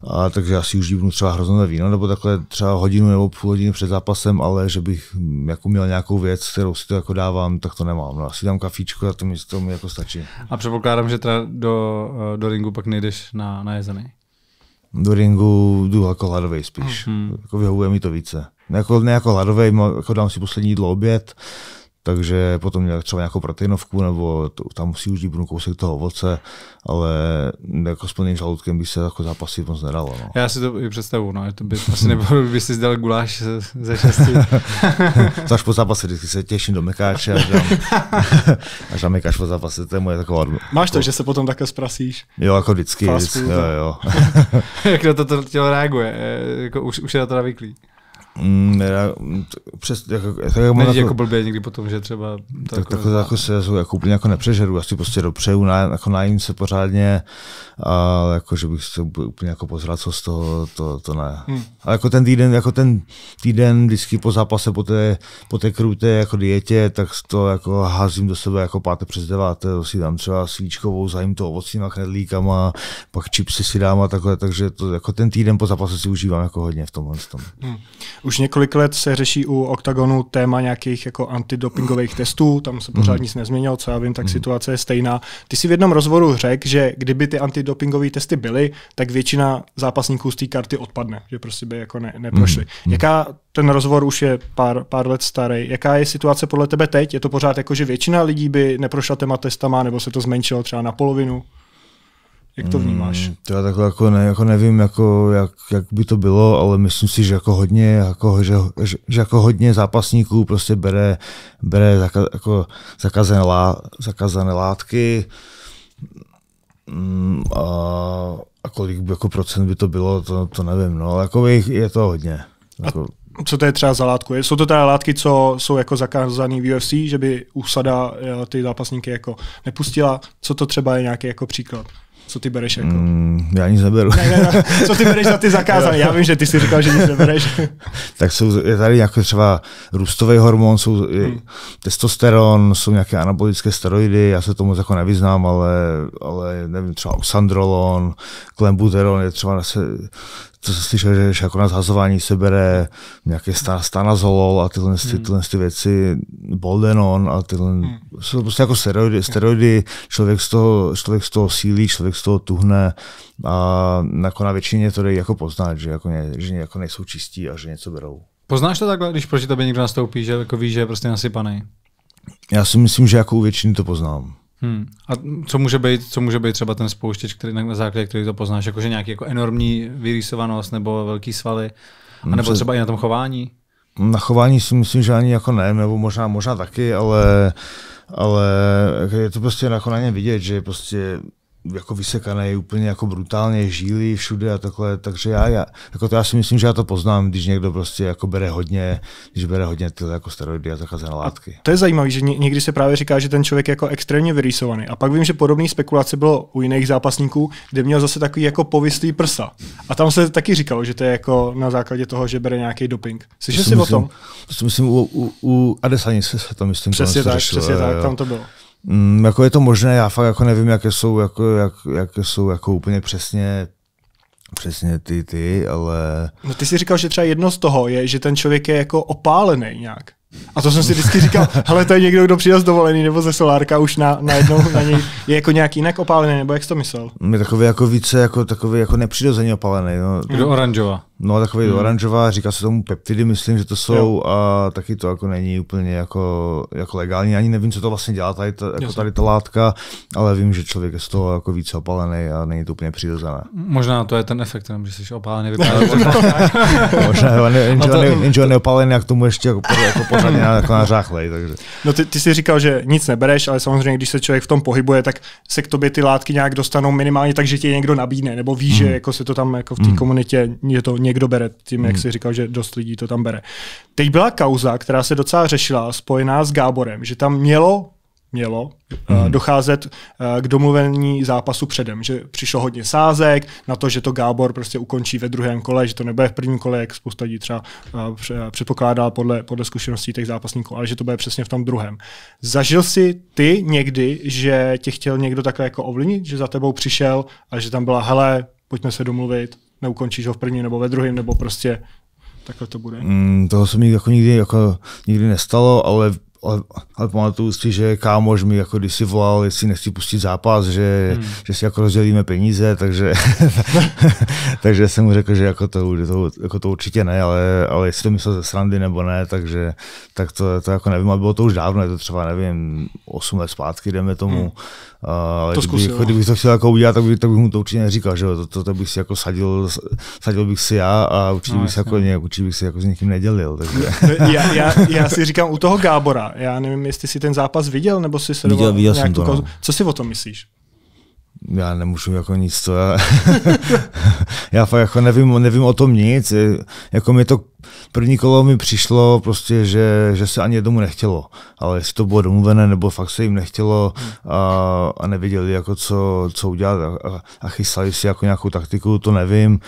A takže asi už dívnu třeba hroznové víno, nebo takhle třeba hodinu nebo půl hodiny před zápasem, ale že bych jako měl nějakou věc, kterou si to jako dávám, tak to nemám. No, asi dám kafíčko a to mi, to mi jako stačí. A předpokládám, že teda do, do ringu pak nejdeš na, na jezený do ringu jdu jako hladovej spíš. Mm-hmm. Jako vyhovuje mi to více. Jako, ne jako hladovej, jako dám si poslední jídlo oběd, takže potom měl třeba nějakou proteinovku, nebo to, tam musí už jít kousek toho ovoce, ale jako s plným žaludkem by se jako zápasy moc nedalo. No. Já si to i představu, no, to by asi nebylo, by si zdal guláš ze šesti. Až po zápase, vždycky se těším do mekáče, až na až dám mekáč po zápase, to je moje taková... Máš to, jako, že se potom takhle zprasíš? Jo, jako vždycky. vždycky jo, jo. No. Jak na to, to tělo reaguje, e, jako už, už je na to navyklý. Mm, já, přes, jako, tak, jako, jako, jako blbě někdy potom, že třeba... To tak, jako, tak, jako se jako úplně jako nepřežeru, Asi prostě dopřeju, na, jako najím se pořádně, a jako, že bych se úplně jako pozrál, co z toho, to, to ne. Hmm. Ale jako ten týden, jako ten týden vždycky po zápase, po té, po té kruté jako dietě, tak to jako házím do sebe jako páté přes deváté, si dám třeba svíčkovou, zajím to ovocnýma knedlíkama, pak čipsy si dám a takhle, takže to, jako ten týden po zápase si užívám jako hodně v tomhle. Tom. Hmm. Už několik let se řeší u OKTAGONu téma nějakých jako antidopingových testů, tam se pořád mm. nic nezměnilo, co já vím, tak mm. situace je stejná. Ty si v jednom rozhovoru řekl, že kdyby ty antidopingové testy byly, tak většina zápasníků z té karty odpadne, že prostě by jako ne, neprošli. Mm. Hmm. Jaká ten rozhovor už je pár, pár let starý. Jaká je situace podle tebe teď? Je to pořád jako, že většina lidí by neprošla těma testama, nebo se to zmenšilo třeba na polovinu? Jak to vnímáš? Hmm, to já takhle jako, ne, jako nevím, jako, jak, jak, by to bylo, ale myslím si, že jako hodně, jako, že, že, že jako hodně zápasníků prostě bere, bere zaka, jako zakazené, lá, zakazané látky hmm, a, a kolik by, jako procent by to bylo, to, to nevím, no, ale jako je to hodně. Jako, co to je třeba za látku? Jsou to teda látky, co jsou jako zakázané v UFC, že by úsada eh, ty zápasníky jako nepustila? Co to třeba je nějaký jako příklad? Co ty bereš jako? Mm, já nic neberu. Ne, ne, ne. Co ty bereš za ty zakázané? Já vím, že ty jsi říkal, že nic nebereš. tak jsou, je tady jako třeba růstový hormon, jsou hmm. testosteron, jsou nějaké anabolické steroidy, já se tomu jako nevyznám, ale, ale nevím, třeba oxandrolon, klembuteron je třeba co jsem slyšel, že, jako na zhazování se bere nějaké stanazolol a tyhle, ty, hmm. tyhle ty věci, boldenon a tyhle, hmm. jsou prostě jako steroidy, hmm. steroidy člověk, z toho, člověk z toho sílí, člověk z toho tuhne a jako na většině to jde jako poznat, že, jako ne, že jako nejsou čistí a že něco berou. Poznáš to takhle, když proti tobě někdo nastoupí, že jako ví, že je prostě nasypaný? Já si myslím, že jako u většiny to poznám. Hmm. A co může, být, co může být třeba ten spouštěč, který, na základě který to poznáš? Jakože nějaký jako enormní vyrýsovanost nebo velký svaly? A nebo třeba i na tom chování? Na chování si myslím, že ani jako ne, nebo možná, možná taky, ale, ale je to prostě jako na něm vidět, že prostě jako vysekané, úplně jako brutálně, žíly všude a takhle, takže já, já, jako to já si myslím, že já to poznám, když někdo prostě jako bere hodně, když bere hodně tyhle jako steroidy a zakazené látky. A to je zajímavé, že někdy se právě říká, že ten člověk je jako extrémně vyrýsovaný. A pak vím, že podobné spekulace bylo u jiných zápasníků, kde měl zase takový jako povislý prsa. A tam se taky říkalo, že to je jako na základě toho, že bere nějaký doping. Slyšel jsi o tom? To si myslím u, u, u Adesani se, se to myslím. Přesně tak, řešilo, přesně tak, tam to bylo. Mm, jako je to možné, já fakt jako nevím, jaké jsou, jako, jak, jaké jsou jako úplně přesně Přesně ty, ty, ale... No ty jsi říkal, že třeba jedno z toho je, že ten člověk je jako opálený nějak. A to jsem si vždycky říkal, hele, to je někdo, kdo přijel z dovolený nebo ze solárka už na, jednou na něj je jako nějak jinak opálený, nebo jak jsi to myslel? Je takový jako více, jako takový jako nepřirozeně opálený. No. Kdo oranžová? No a takový hmm. oranžová, říká se tomu peptidy, myslím, že to jsou, jo. a taky to jako není úplně jako, jako legální. Ani nevím, co to vlastně dělá tady, ta, jako tady ta látka, ale vím, že člověk je z toho jako více opalený a není to úplně přirozené. Možná to je ten efekt, jenom, že jsi opálený, vypadá Možná, no jenže on je opalený a k tomu ještě jako, jako pořádně jako nařáchlej. Takže. No ty, ty jsi říkal, že nic nebereš, ale samozřejmě, když se člověk v tom pohybuje, tak se k tobě ty látky nějak dostanou minimálně tak, že tě někdo nabídne, nebo ví, hmm. že jako se to tam jako v té hmm. komunitě je to někdo bere, tím, jak hmm. si říkal, že dost lidí to tam bere. Teď byla kauza, která se docela řešila, spojená s Gáborem, že tam mělo mělo eh, hmm. docházet eh, k domluvení zápasu předem, že přišlo hodně sázek na to, že to Gábor prostě ukončí ve druhém kole, že to nebude v prvním kole, jak spousta lidí třeba eh, předpokládá podle, podle zkušeností těch zápasníků, ale že to bude přesně v tom druhém. Zažil jsi ty někdy, že tě chtěl někdo takhle jako ovlivnit, že za tebou přišel a že tam byla, hele, pojďme se domluvit, neukončíš ho v prvním nebo ve druhém, nebo prostě takhle to bude. Mm, toho se mi jako nikdy, jako nikdy nestalo, ale ale, ale pamatuju si, že kámoš mi jako když si volal, jestli nechci pustit zápas, že, mm. že si jako rozdělíme peníze, takže, takže jsem mu řekl, že jako to, to, jako to určitě ne, ale, ale jestli to myslel ze srandy nebo ne, takže tak to, to jako nevím, ale bylo to už dávno, je to třeba nevím, 8 let zpátky, jdeme tomu, Mm. Uh, to zkusil. Kdybych, no. kdybych to chtěl jako udělat, tak, by, tak bych mu to určitě neříkal, že To, to, to, bych si jako sadil, sadil bych si já a určitě, no, bych, se jako, ne, určitě bych si jako s někým nedělil. Takže. já, já, já, si říkám u toho Gábora, já nevím, jestli si ten zápas viděl, nebo si se viděl, viděl jsem to, no. Co si o tom myslíš? já nemůžu jako nic to, já, já fakt jako nevím, nevím o tom nic, jako mi to první kolo mi přišlo prostě, že, že se ani domů nechtělo, ale jestli to bylo domluvené, nebo fakt se jim nechtělo a, a nevěděli jako co, co udělat a, a, chystali si jako nějakou taktiku, to nevím,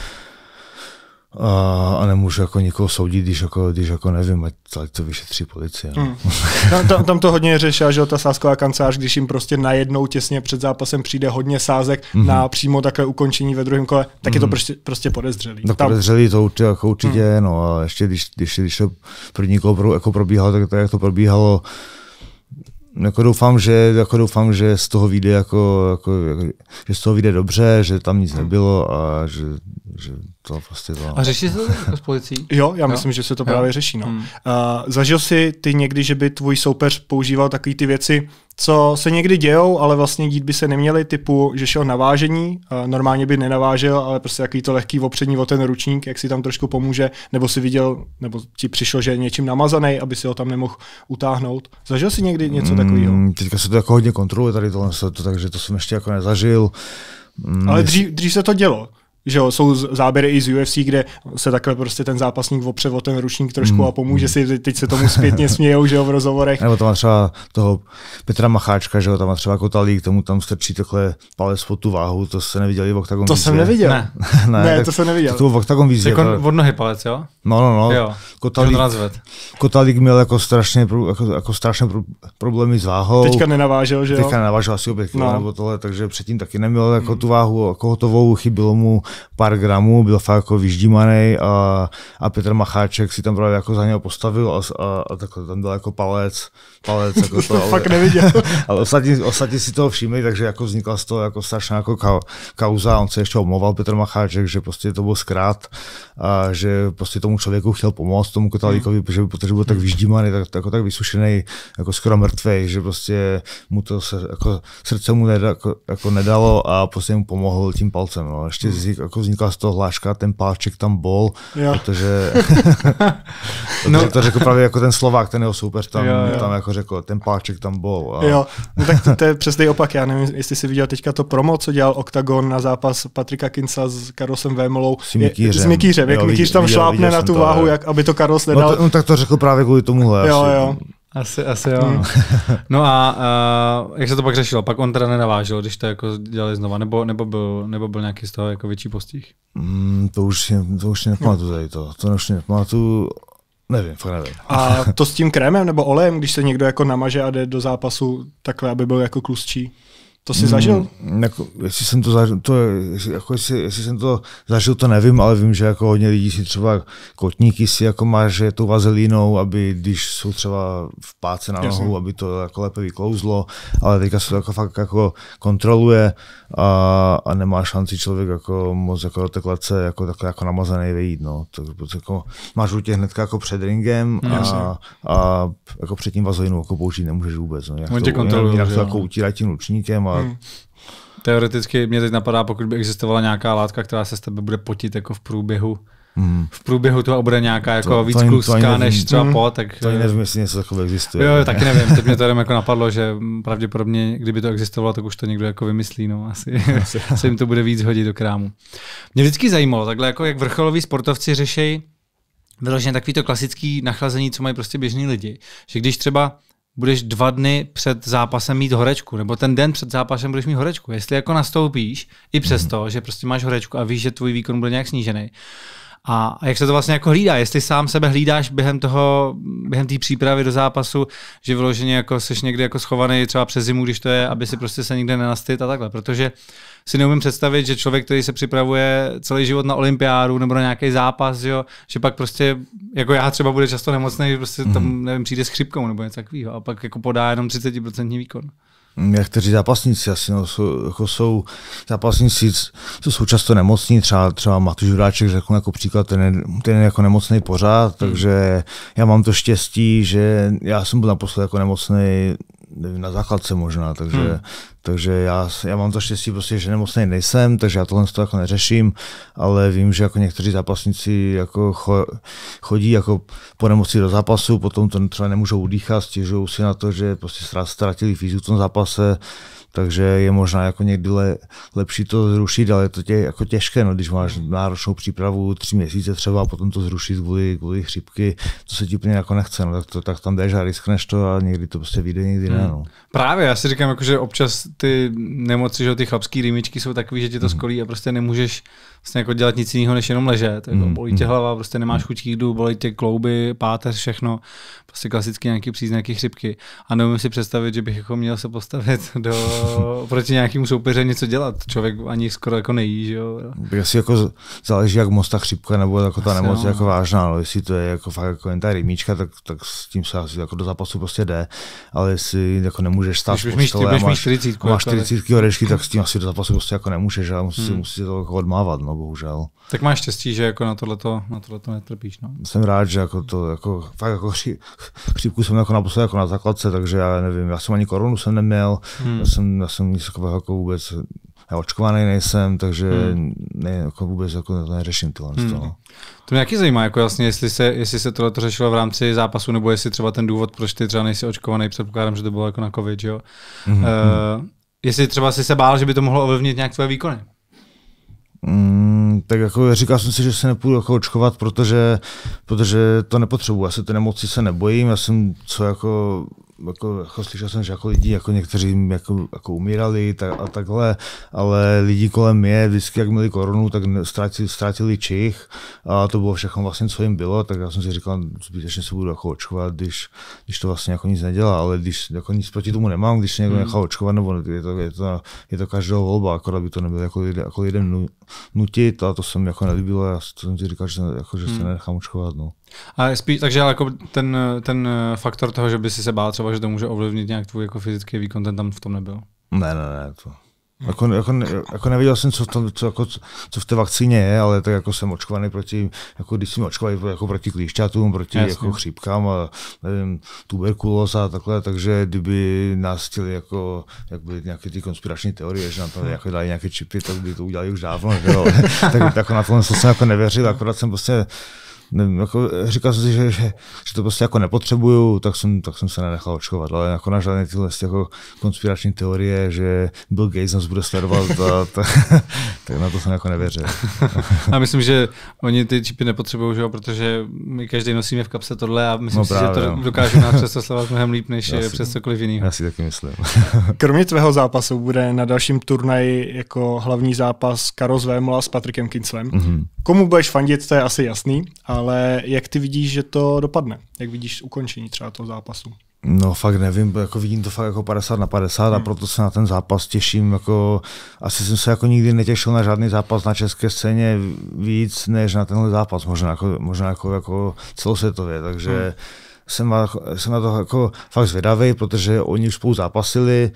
a, a nemůžu jako nikoho soudit, když jako, když jako nevím, ať, ať to vyšetří policie. No. Mm. Tam, tam, tam to hodně řešila, že ta sázková kancelář, když jim prostě najednou těsně před zápasem přijde hodně sázek mm. na přímo takové ukončení ve druhém kole, tak mm. je to mhm. prostě, prostě podezřelý. Tak tam... podezřelý to určitě, jako určitě mm. no a ještě když, když, když to první kolo jako probíhalo, tak, jak to probíhalo jako doufám, že, jako doufám, že z toho vyjde jako, jako, jako, že z toho vyjde dobře, že tam nic hmm. nebylo a že, že to prostě to... A řeší se to jako s policií? Jo, já jo? myslím, že se to jo? právě řeší. No. Hmm. Uh, zažil jsi ty někdy, že by tvůj soupeř používal takové ty věci, co se někdy dějou, ale vlastně dít by se neměly, typu, že šel na vážení, normálně by nenavážel, ale prostě jaký to lehký opřední o ten ručník, jak si tam trošku pomůže, nebo si viděl, nebo ti přišlo, že je něčím namazaný, aby si ho tam nemohl utáhnout. Zažil si někdy něco takového? Mm, teďka se to jako hodně kontroluje tady tohle, takže to jsem ještě jako nezažil. Mm, ale dřív, dřív se to dělo že jo, jsou záběry i z UFC, kde se takhle prostě ten zápasník opře o ten ručník trošku mm. a pomůže si, teď se tomu zpětně smějou, že jo, v rozhovorech. Nebo tam má třeba toho Petra Macháčka, že jo, tam má třeba k tomu tam strčí takhle palec pod tu váhu, to se neviděl i v Octagon To jsem neviděl. Ne, ne, ne to jsem neviděl. To v Octagon vízie. Jako to... od nohy palec, jo? No, no, no. Jo, Kotalík, Kotalík měl jako strašně, jako, jako strašně problémy s váhou. Teďka nenavážel, že jo? Teďka nenavážel asi opět no. nebo tohle, takže předtím taky neměl jako tu váhu jako hotovou, chybilo mu pár gramů, byl fakt jako vyždímaný a, a Petr Macháček si tam právě jako za něho postavil a, a, a takhle tam byl jako palec. palec jako to, to ale, fakt neviděl. ale ostatní, ostatní si toho všimli, takže jako vznikla z toho jako strašná jako ka, kauza. On se ještě omlouval Petr Macháček, že prostě to byl zkrát a že prostě tomu člověku chtěl pomoct, tomu Kotalíkovi, mm. protože, protože byl tak hmm. vyždímaný, tak, jako tak vysušený, jako skoro mrtvý, že prostě mu to se, jako, srdce mu nedalo, jako, jako nedalo a prostě mu pomohl tím palcem. No. Ještě mm jako vznikla z toho hláška, ten páček tam bol, jo. protože, no. to řekl právě jako ten Slovák, ten jeho soupeř tam, jo, jo. tam jako řekl, ten páček tam bol. A... Jo, no tak to, to je přesný opak, já nevím, jestli jsi viděl teďka to promo, co dělal Octagon na zápas Patrika Kinsa s Karosem Vémolou. S Mikýřem. S Mikýřem, jak Mikýř tam viděl, šlápne viděl na tu to, váhu, jak aby to Karos nedal. No, to, no tak to řekl právě kvůli tomuhle. Jo, asi. jo. Asi, asi jo. Hmm. No a uh, jak se to pak řešilo? Pak on teda nenavážil, když to jako dělali znova, nebo, nebo, byl, nebo byl nějaký z toho jako větší postih? Mm, to už, to už nepamatuju tady to. To už nepamatuju. Nevím, fakt nevím. A to s tím krémem nebo olejem, když se někdo jako namaže a jde do zápasu takhle, aby byl jako klusčí? To jsi zažil? Hmm, jako, jestli jsem to zažil, to, jestli, jako, jestli, jestli, jsem to zažil, to nevím, ale vím, že jako hodně lidí si třeba kotníky si jako že tou vazelínou, aby když jsou třeba v páce na nohu, Jasně. aby to jako lépe vyklouzlo, ale teďka se to jako fakt jako kontroluje a, a nemá šanci člověk jako moc jako do té jako, takhle jako namazaný vejít, no. To, prostě jako, máš tě hned jako před ringem a, a, a, jako před tím vazelínou jako použít nemůžeš vůbec, no. Jak On to, tě kontroluje. Jak to jako utírat tím ručníkem a hmm. Teoreticky mě teď napadá, pokud by existovala nějaká látka, která se z tebe bude potit jako v průběhu Hmm. V průběhu toho bude nějaká jako to, víc to kluská než třeba hmm. po, Tak, to ani nevím, jestli něco takového existuje. Jo, taky nevím. Teď mě to jenom jako napadlo, že pravděpodobně, kdyby to existovalo, tak už to někdo jako vymyslí. No, asi se jim to bude víc hodit do krámu. Mě vždycky zajímalo, takhle jako jak vrcholoví sportovci řeší vyloženě takový to klasický nachlazení, co mají prostě běžní lidi. Že když třeba budeš dva dny před zápasem mít horečku, nebo ten den před zápasem budeš mít horečku. Jestli jako nastoupíš, i přesto, mm. že prostě máš horečku a víš, že tvůj výkon bude nějak snížený, a jak se to vlastně jako hlídá? Jestli sám sebe hlídáš během toho, během té přípravy do zápasu, že vyloženě jako seš někde jako schovaný třeba přes zimu, když to je, aby si prostě se nikde nenastyt a takhle. Protože si neumím představit, že člověk, který se připravuje celý život na olympiádu nebo na nějaký zápas, jo, že pak prostě, jako já třeba bude často nemocný, že prostě tam, mhm. nevím, přijde s chřipkou nebo něco takového a pak jako podá jenom 30% výkon někteří mm, zápasníci asi no, jsou, jako jsou zápasníci, co jsou často nemocní, třeba, třeba Matuš Vráček řekl jako příklad, ten je, ten je jako nemocný pořád, hmm. takže já mám to štěstí, že já jsem byl naposledy jako nemocný nevím, na základce možná, takže, hmm. takže já, já mám to štěstí prostě, že nemocný nejsem, takže já tohle to jako neřeším, ale vím, že jako někteří zápasníci jako cho, chodí jako po nemoci do zápasu, potom to třeba nemůžou udýchat, stěžují si na to, že prostě ztratili fyzu v tom zápase, takže je možná jako někdy le, lepší to zrušit, ale je to tě, jako těžké, no, když máš hmm. náročnou přípravu tři měsíce třeba a potom to zrušit kvůli, kvůli chřipky, to se ti úplně jako nechce, no, tak, to, tak tam jdeš a riskneš to a někdy to prostě vyjde, někdy ne. Hmm. No. Právě, já si říkám, jako, že občas ty nemoci, že ty chlapské rýmičky jsou takové, že ti to hmm. skolí a prostě nemůžeš vlastně jako dělat nic jiného, než jenom ležet. Jako, mm, bolí tě hmm. hlava, prostě nemáš chuť k jídlu, bolí tě klouby, páteř, všechno. Prostě klasicky nějaký příznaky chřipky. A neumím si představit, že bych jako měl se postavit do, proti nějakému soupeře něco dělat. Člověk ani skoro jako nejí, že jo. Asi jako záleží, jak moc ta chřipka nebo jako ta asi nemoc no. jako no. vážná, ale no. jestli to je jako fakt jako jen ta rýmička, tak, tak s tím se asi jako do zápasu prostě jde, ale jestli jako nemůžeš stát když máš, máš 40 jako orešky, tak s tím asi do zápasu prostě jako nemůžeš, ale musíš hmm. musí to jako odmávat. No no bohužel. Tak máš štěstí, že jako na tohleto, na tohleto netrpíš, no. Jsem rád, že jako to, jako, fakt jako chří, chřípku jsem jako naposled jako na základce, takže já nevím, já jsem ani korunu jsem neměl, hmm. já jsem, já jsem nic takového jako vůbec já očkovaný nejsem, takže hmm. ne, jako vůbec jako to neřeším tohle. Hmm. Toho. To mě taky zajímá, jako jasně, jestli se, jestli se tohle řešilo v rámci zápasu, nebo jestli třeba ten důvod, proč ty třeba nejsi očkovaný, předpokládám, že to bylo jako na covid, jo. Hmm. Uh, jestli třeba si se bál, že by to mohlo ovlivnit nějak tvoje výkony. Mm, tak jako říkal jsem si, že se nepůjdu jako očkovat, protože, protože to nepotřebuji. Já se ty nemoci se nebojím, já jsem co jako jako, jako slyšel jsem, že jako lidi, jako někteří jako, jako umírali tak, a takhle, ale lidi kolem mě vždycky, jak měli korunu, tak ztrátili, ztrátili čich a to bylo všechno vlastně, co jim bylo, tak já jsem si říkal, zbytečně se budu jako očkovat, když, když to vlastně jako nic nedělá, ale když jako nic proti tomu nemám, když se někdo mm. nechá očkovat, nebo je to, je to, je to každého volba, akorát by to nebylo jako, jako lidem nutit a to jsem jako nelíbilo, já jsem si říkal, že, jako, že se hmm. nenechám očkovat. No. A spíš, takže jako ten, ten faktor toho, že by si se bál třeba, že to může ovlivnit nějak tvůj jako fyzický výkon, ten tam v tom nebyl. Ne, ne, ne, to. Jako, jako, jako nevěděl jsem, co v, tom, co, jako, co v té vakcíně je, ale tak jako jsem očkovaný proti, jako když jsem očkovaný jako proti klíšťatům, proti Jasně. jako chřípkám a nevím, tuberkulóza a takhle, takže kdyby nás chtěli jako, jak byly nějaké ty konspirační teorie, že nám tam jako dali nějaké čipy, tak by to udělali už dávno, že jo? tak jako na tohle jsem jako nevěřil, akorát jsem prostě nevím, jako říkal jsem si, že, že, že, to prostě jako nepotřebuju, tak jsem, tak jsem se nenechal očkovat, ale jako na žádné tyhle jako konspirační teorie, že Bill Gates nás bude sledovat, a, tak, tak na to jsem jako nevěřil. a myslím, že oni ty čipy nepotřebují, že? protože my každý nosíme v kapse tohle a myslím no si, že to no. dokážu nás přesosovat mnohem líp, než já si, přes cokoliv jiný. Já si taky myslím. Kromě tvého zápasu bude na dalším turnaji jako hlavní zápas Karo Zvémola s Patrikem Kinslem. Mm-hmm. Komu budeš fandit, to je asi jasný. A ale jak ty vidíš, že to dopadne? Jak vidíš ukončení třeba toho zápasu? No fakt nevím, jako vidím to fakt jako 50 na 50 hmm. a proto se na ten zápas těším. Jako, asi jsem se jako nikdy netěšil na žádný zápas na české scéně víc než na tenhle zápas, možná jako, možná jako, jako celosvětově, takže hmm. jsem, na, jsem na to jako fakt zvědavý, protože oni už spolu zápasili.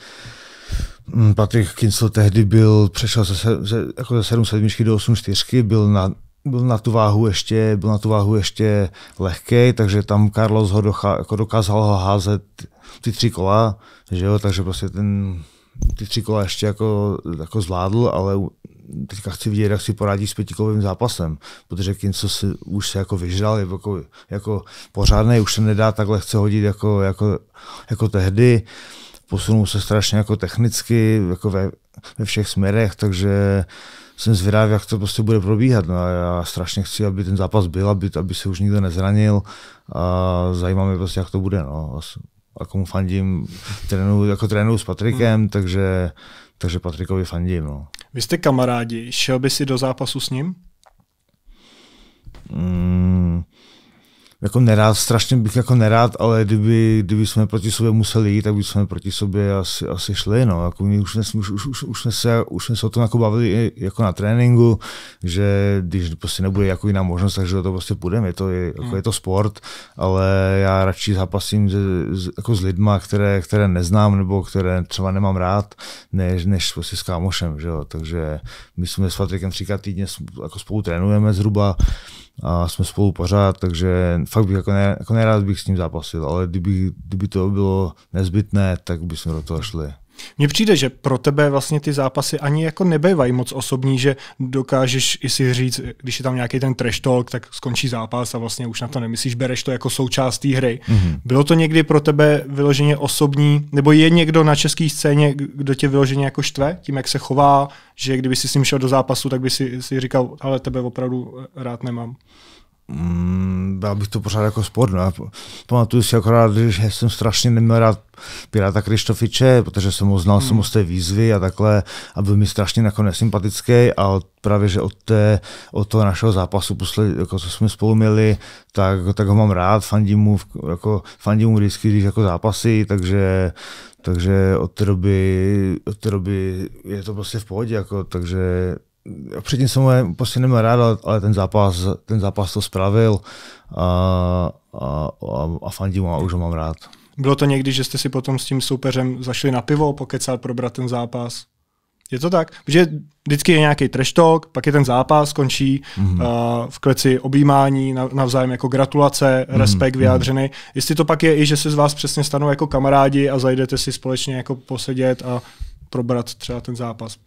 Hmm, Patrik Kincel tehdy byl, přešel ze, ze, jako ze 7 do 8 4, byl na byl na tu váhu ještě, byl na tu váhu ještě lehký, takže tam Carlos ho docha, jako dokázal ho házet ty tři kola, že jo, takže prostě ten, ty tři kola ještě jako, jako zvládl, ale teďka chci vidět, jak si poradí s pětikovým zápasem, protože Kinco si už se jako vyžral, je jako, jako pořádný, už se nedá tak lehce hodit jako, jako, jako tehdy, posunul se strašně jako technicky, jako ve, ve všech směrech, takže jsem zvědavý, jak to prostě bude probíhat. No a já strašně chci, aby ten zápas byl, aby, aby se už nikdo nezranil a zajímá mě prostě, jak to bude. No. A komu fandím, trénu, jako trénuju s Patrikem, hmm. takže, takže Patrikovi fandím. No. Vy jste kamarádi, šel by si do zápasu s ním? Mm, jako nerád, strašně bych jako nerád, ale kdyby, kdyby jsme proti sobě museli jít, tak jsme proti sobě asi, asi šli. No. Jako my už, jsme, už, už, už, jsme se, už jsme se o tom jako bavili jako na tréninku, že když prostě nebude jako jiná možnost, takže to prostě půjdeme. Je to, je, jako hmm. je to sport, ale já radši zápasím z, z, jako s lidma, které, které neznám nebo které třeba nemám rád, než, než prostě s kámošem. Že jo. Takže my jsme s Patrikem třikrát týdně jako spolu trénujeme zhruba a jsme spolu pořád, takže fakt bych jako, ne, jako nerád bych s ním zápasil, ale kdyby, kdyby to bylo nezbytné, tak bychom do toho šli. Mně přijde, že pro tebe vlastně ty zápasy ani jako nebývají moc osobní, že dokážeš i si říct, když je tam nějaký ten trash talk, tak skončí zápas a vlastně už na to nemyslíš, bereš to jako součást té hry. Mm-hmm. Bylo to někdy pro tebe vyloženě osobní, nebo je někdo na české scéně, kdo tě vyloženě jako štve, tím, jak se chová, že kdyby si s ním šel do zápasu, tak by si, si říkal, ale tebe opravdu eh, rád nemám. Byl mm, dal bych to pořád jako spor. No. Já pamatuju si akorát, že jsem strašně neměl rád Piráta Krištofiče, protože jsem ho znal, hmm. jsem z té výzvy a takhle a byl mi strašně jako nesympatický a od, právě, že od, té, od toho našeho zápasu, posled, jako co jsme spolu měli, tak, tak ho mám rád, fandím mu, jako, fandím mu vždycky, když jako zápasy, takže takže od té, doby, od té doby je to prostě v pohodě, jako, takže předtím jsem mu prostě neměl rád, ale, ten, zápas, ten zápas to spravil a, a, a, fandím a už ho mám rád. Bylo to někdy, že jste si potom s tím soupeřem zašli na pivo, pokecat, probrat ten zápas? Je to tak? Protože vždycky je nějaký trash talk, pak je ten zápas, končí mm-hmm. uh, v kleci objímání, navzájem jako gratulace, mm-hmm. respekt mhm. vyjádřený. Jestli to pak je i, že se z vás přesně stanou jako kamarádi a zajdete si společně jako posedět a probrat třeba ten zápas.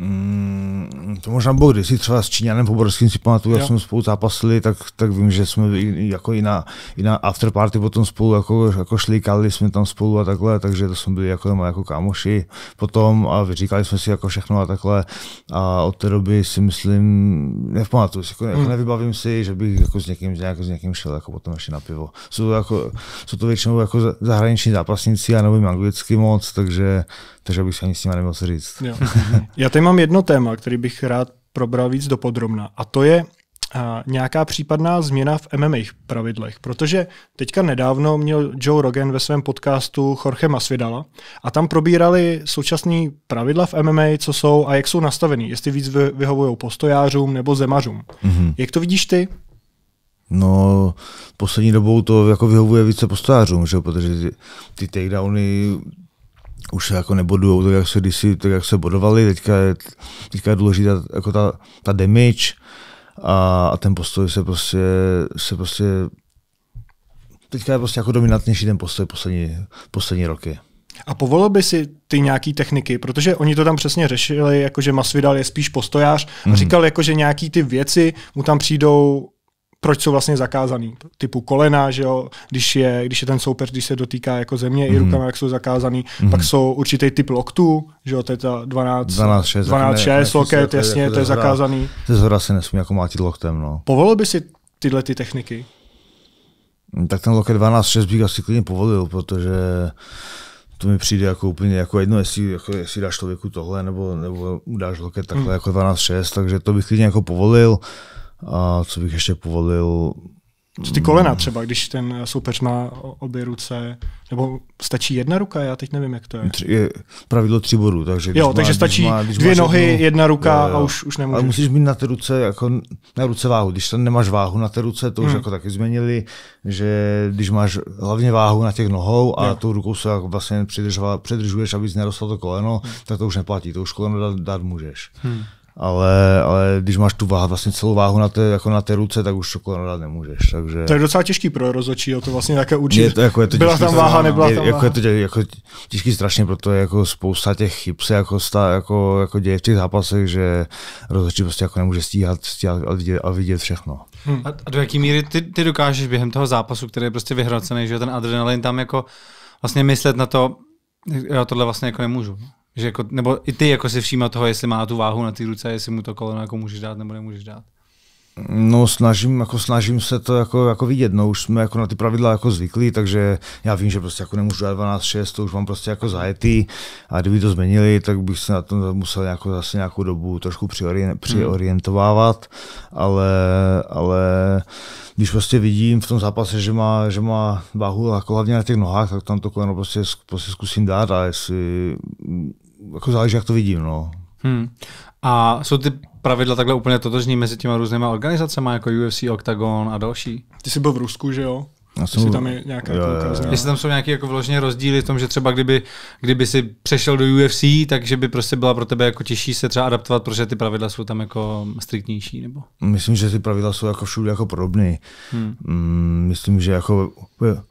Mm, to možná bylo kdysi třeba s Číňanem Poborským si pamatuju, jak jsme spolu zápasili, tak, tak vím, že jsme i, jako i na, i na afterparty potom spolu jako, jako šli, jsme tam spolu a takhle, takže to jsme byli jako, jako kámoši potom a vyříkali jsme si jako všechno a takhle a od té doby si myslím, nepamatuju si, jako, mm. jako nevybavím si, že bych jako s někým, jako s někým šel jako potom ještě na pivo. Jsou to, jako, jsou to většinou jako zahraniční zápasníci, já nevím anglicky moc, takže takže bych si ani s tím nemohl co říct. Jo. Já tady mám jedno téma, který bych rád probral víc dopodrobna, a to je a nějaká případná změna v MMA pravidlech, protože teďka nedávno měl Joe Rogan ve svém podcastu Jorge Masvidala a tam probírali současné pravidla v MMA, co jsou a jak jsou nastavený, jestli víc vyhovují postojářům nebo zemařům. Mm-hmm. Jak to vidíš ty? No, poslední dobou to jako vyhovuje více postojářům, že? protože ty takedowny už se jako nebodujou tak, jak se kdysi, tak jak se bodovali, teďka je, teďka je důležitá jako ta, ta damage a, a, ten postoj se prostě, se prostě teďka je prostě jako dominantnější ten postoj poslední, poslední roky. A povolil by si ty nějaký techniky, protože oni to tam přesně řešili, jakože Masvidal je spíš postojář a mm. říkal, jakože nějaký ty věci mu tam přijdou proč jsou vlastně zakázaný. Typu kolena, že jo, když je, když je ten soupeř, když se dotýká jako země mm. i mhm. rukama, jak jsou zakázaný. Mm. Pak jsou určitý typ loktů, že jo, to je ta 12, 12, 6, 12, 6 ne, loket, jako, jasně, jako to je zhora, zakázaný. Ze zhora si nesmí jako mátit loktem, no. Povolil by si tyhle ty techniky? Hm, tak ten loket 12-6 bych asi klidně povolil, protože to mi přijde jako úplně jako jedno, jestli, jako jestli dáš člověku tohle, nebo, nebo dáš loket takhle mm. jako 12-6, takže to bych klidně jako povolil. A co bych ještě povolil? Co ty kolena hmm. třeba, když ten soupeř má obě ruce, nebo stačí jedna ruka, já teď nevím, jak to je. je pravidlo tři bodů, takže Jo, má, takže stačí má, když dvě nohy, jednu, jedna ruka jo, jo. a už, už nemůžeš. Ale musíš mít na té ruce, jako na ruce váhu, když tam nemáš váhu na té ruce, to už hmm. jako taky změnili, že když máš hlavně váhu na těch nohou a jo. tou rukou se jako vlastně přidržuješ, aby nerostlo to koleno, hmm. tak to už neplatí, to už koleno dát, dát můžeš. Hmm ale, ale když máš tu váhu, vlastně celou váhu na té, jako na té ruce, tak už čokoládu nemůžeš. Takže... To je docela těžký pro rozočí, to vlastně také určitě. Je to, jako je to Byla těžký, tam váha, nebyla je, tam jako váha. Je to tě, jako těžký strašně, proto je jako spousta těch chyb se jako, stá, jako, jako děje v těch zápasech, že rozočí prostě jako nemůže stíhat, stíhat a, vidět, a vidět všechno. Hmm. A, a do jaké míry ty, ty dokážeš během toho zápasu, který je prostě vyhrocený, že ten adrenalin tam jako vlastně myslet na to, já tohle vlastně jako nemůžu. Že jako, nebo i ty jako si všímat toho, jestli má tu váhu na ty ruce, jestli mu to koleno jako můžeš dát nebo nemůžeš dát. No snažím, jako snažím se to jako, jako vidět, no už jsme jako na ty pravidla jako zvyklí, takže já vím, že prostě jako nemůžu dát 12-6, to už mám prostě jako zajetý a kdyby to změnili, tak bych se na to musel jako zase nějakou dobu trošku hmm. přiorientovávat, ale, ale když prostě vidím v tom zápase, že má, že má váhu jako hlavně na těch nohách, tak tam to koleno prostě, prostě zkusím dát a jestli jako záleží, jak to vidím. No. Hmm. A jsou ty pravidla takhle úplně totožní mezi těma různýma organizacemi, jako UFC, Octagon a další? Ty jsi byl v Rusku, že jo? Jsou, jestli tam je nějaká jo, jo, jo. Jestli tam jsou nějaké jako vložně rozdíly v tom, že třeba kdyby, kdyby si přešel do UFC, takže by prostě byla pro tebe jako těžší se třeba adaptovat, protože ty pravidla jsou tam jako striktnější, nebo? Myslím, že ty pravidla jsou jako všude jako podobné. Hmm. Mm, myslím, že jako ve,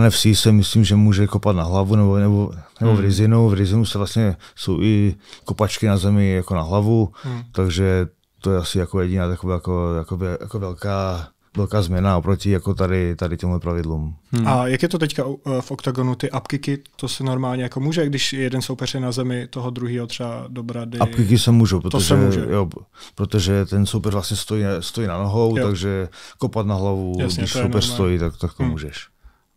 ve se myslím, že může kopat na hlavu nebo, nebo, nebo hmm. v rizinu. V rizinu se vlastně jsou i kopačky na zemi jako na hlavu, hmm. takže to je asi jako jediná taková jako, jako, jako velká velká změna oproti jako tady, tady těmhle pravidlům. Hmm. A jak je to teďka uh, v oktagonu, ty upkiky, to se normálně jako může, když jeden soupeř je na zemi toho druhého třeba do brady? Upkiky se můžou, protože, to se může. Jo, protože ten soupeř vlastně stojí, stojí na nohou, jo. takže kopat na hlavu, Jasně, když soupeř stojí, tak, tak to hmm. můžeš.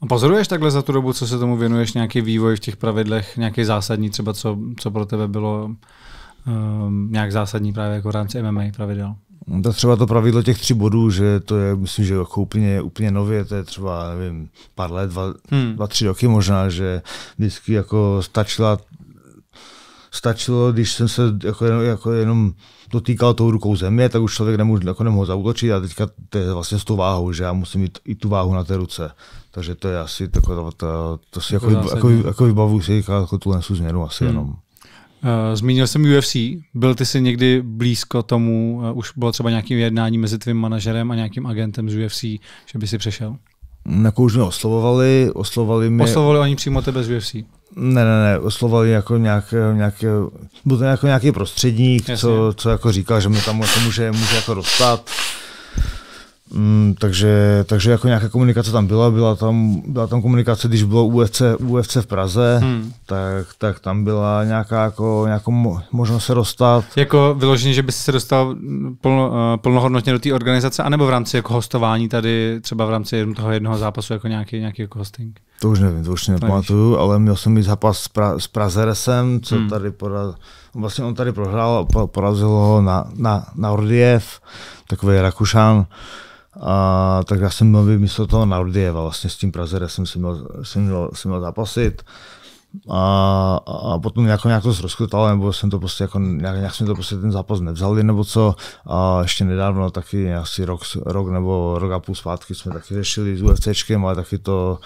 A pozoruješ takhle za tu dobu, co se tomu věnuješ, nějaký vývoj v těch pravidlech, nějaký zásadní třeba, co, co pro tebe bylo um, nějak zásadní právě jako v rámci MMA pravidel? To no, třeba to pravidlo těch tří bodů, že to je, myslím, že jako úplně, úplně nově, to je třeba, nevím, pár let, dva, hmm. dva tři roky možná, že vždycky jako stačila, stačilo, když jsem se jako, jenom, jako jenom dotýkal tou rukou země, tak už člověk nemůže, jako nemohl zautočit a teďka to je vlastně s tou váhou, že já musím mít i tu váhu na té ruce. Takže to je asi takové, to, to si jako, jako, jako, jako vybavuji si jako, jako tu změnu asi hmm. jenom. Eh, zmínil jsem UFC. Byl ty si někdy blízko tomu, eh, už bylo třeba nějaké jednání mezi tvým manažerem a nějakým agentem z UFC, že by si přešel? No, jako už mě oslovovali, oslovovali mě... Oslovovali oni přímo tebe z UFC? Ne, ne, ne, oslovovali jako nějak, nějaký. byl to jako nějaký prostředník, Jasně. co, co, jako říkal, že mi tam může, může jako dostat Mm, takže, takže jako nějaká komunikace tam byla, byla tam, byla tam komunikace, když bylo UFC, UFC v Praze, hmm. tak, tak tam byla nějaká jako, nějakou možnost se dostat. Jako vyložení, že by se dostal plno, eh, plnohodnotně do té organizace, anebo v rámci jako hostování tady, třeba v rámci toho jednoho zápasu jako nějaký, nějaký jako hosting? To už nevím, to už si nepamatuju, ale měl jsem mít zápas s, pra, s Prazeresem, co hmm. tady porazil. Vlastně on tady prohrál, porazil ho na, na, na Ordiev, takový Rakušan. A, tak já jsem měl vymyslet toho Nardieva vlastně s tím Prazerem jsem si měl, jsem měl, jsem měl zápasit. A, a potom jako nějak to zrozkutalo, nebo jsem to prostě jako, nějak, nějak jsem to prostě ten zápas nevzali, nebo co. A ještě nedávno taky asi rok, rok nebo rok a půl zpátky jsme taky řešili s UFCčkem, ale taky to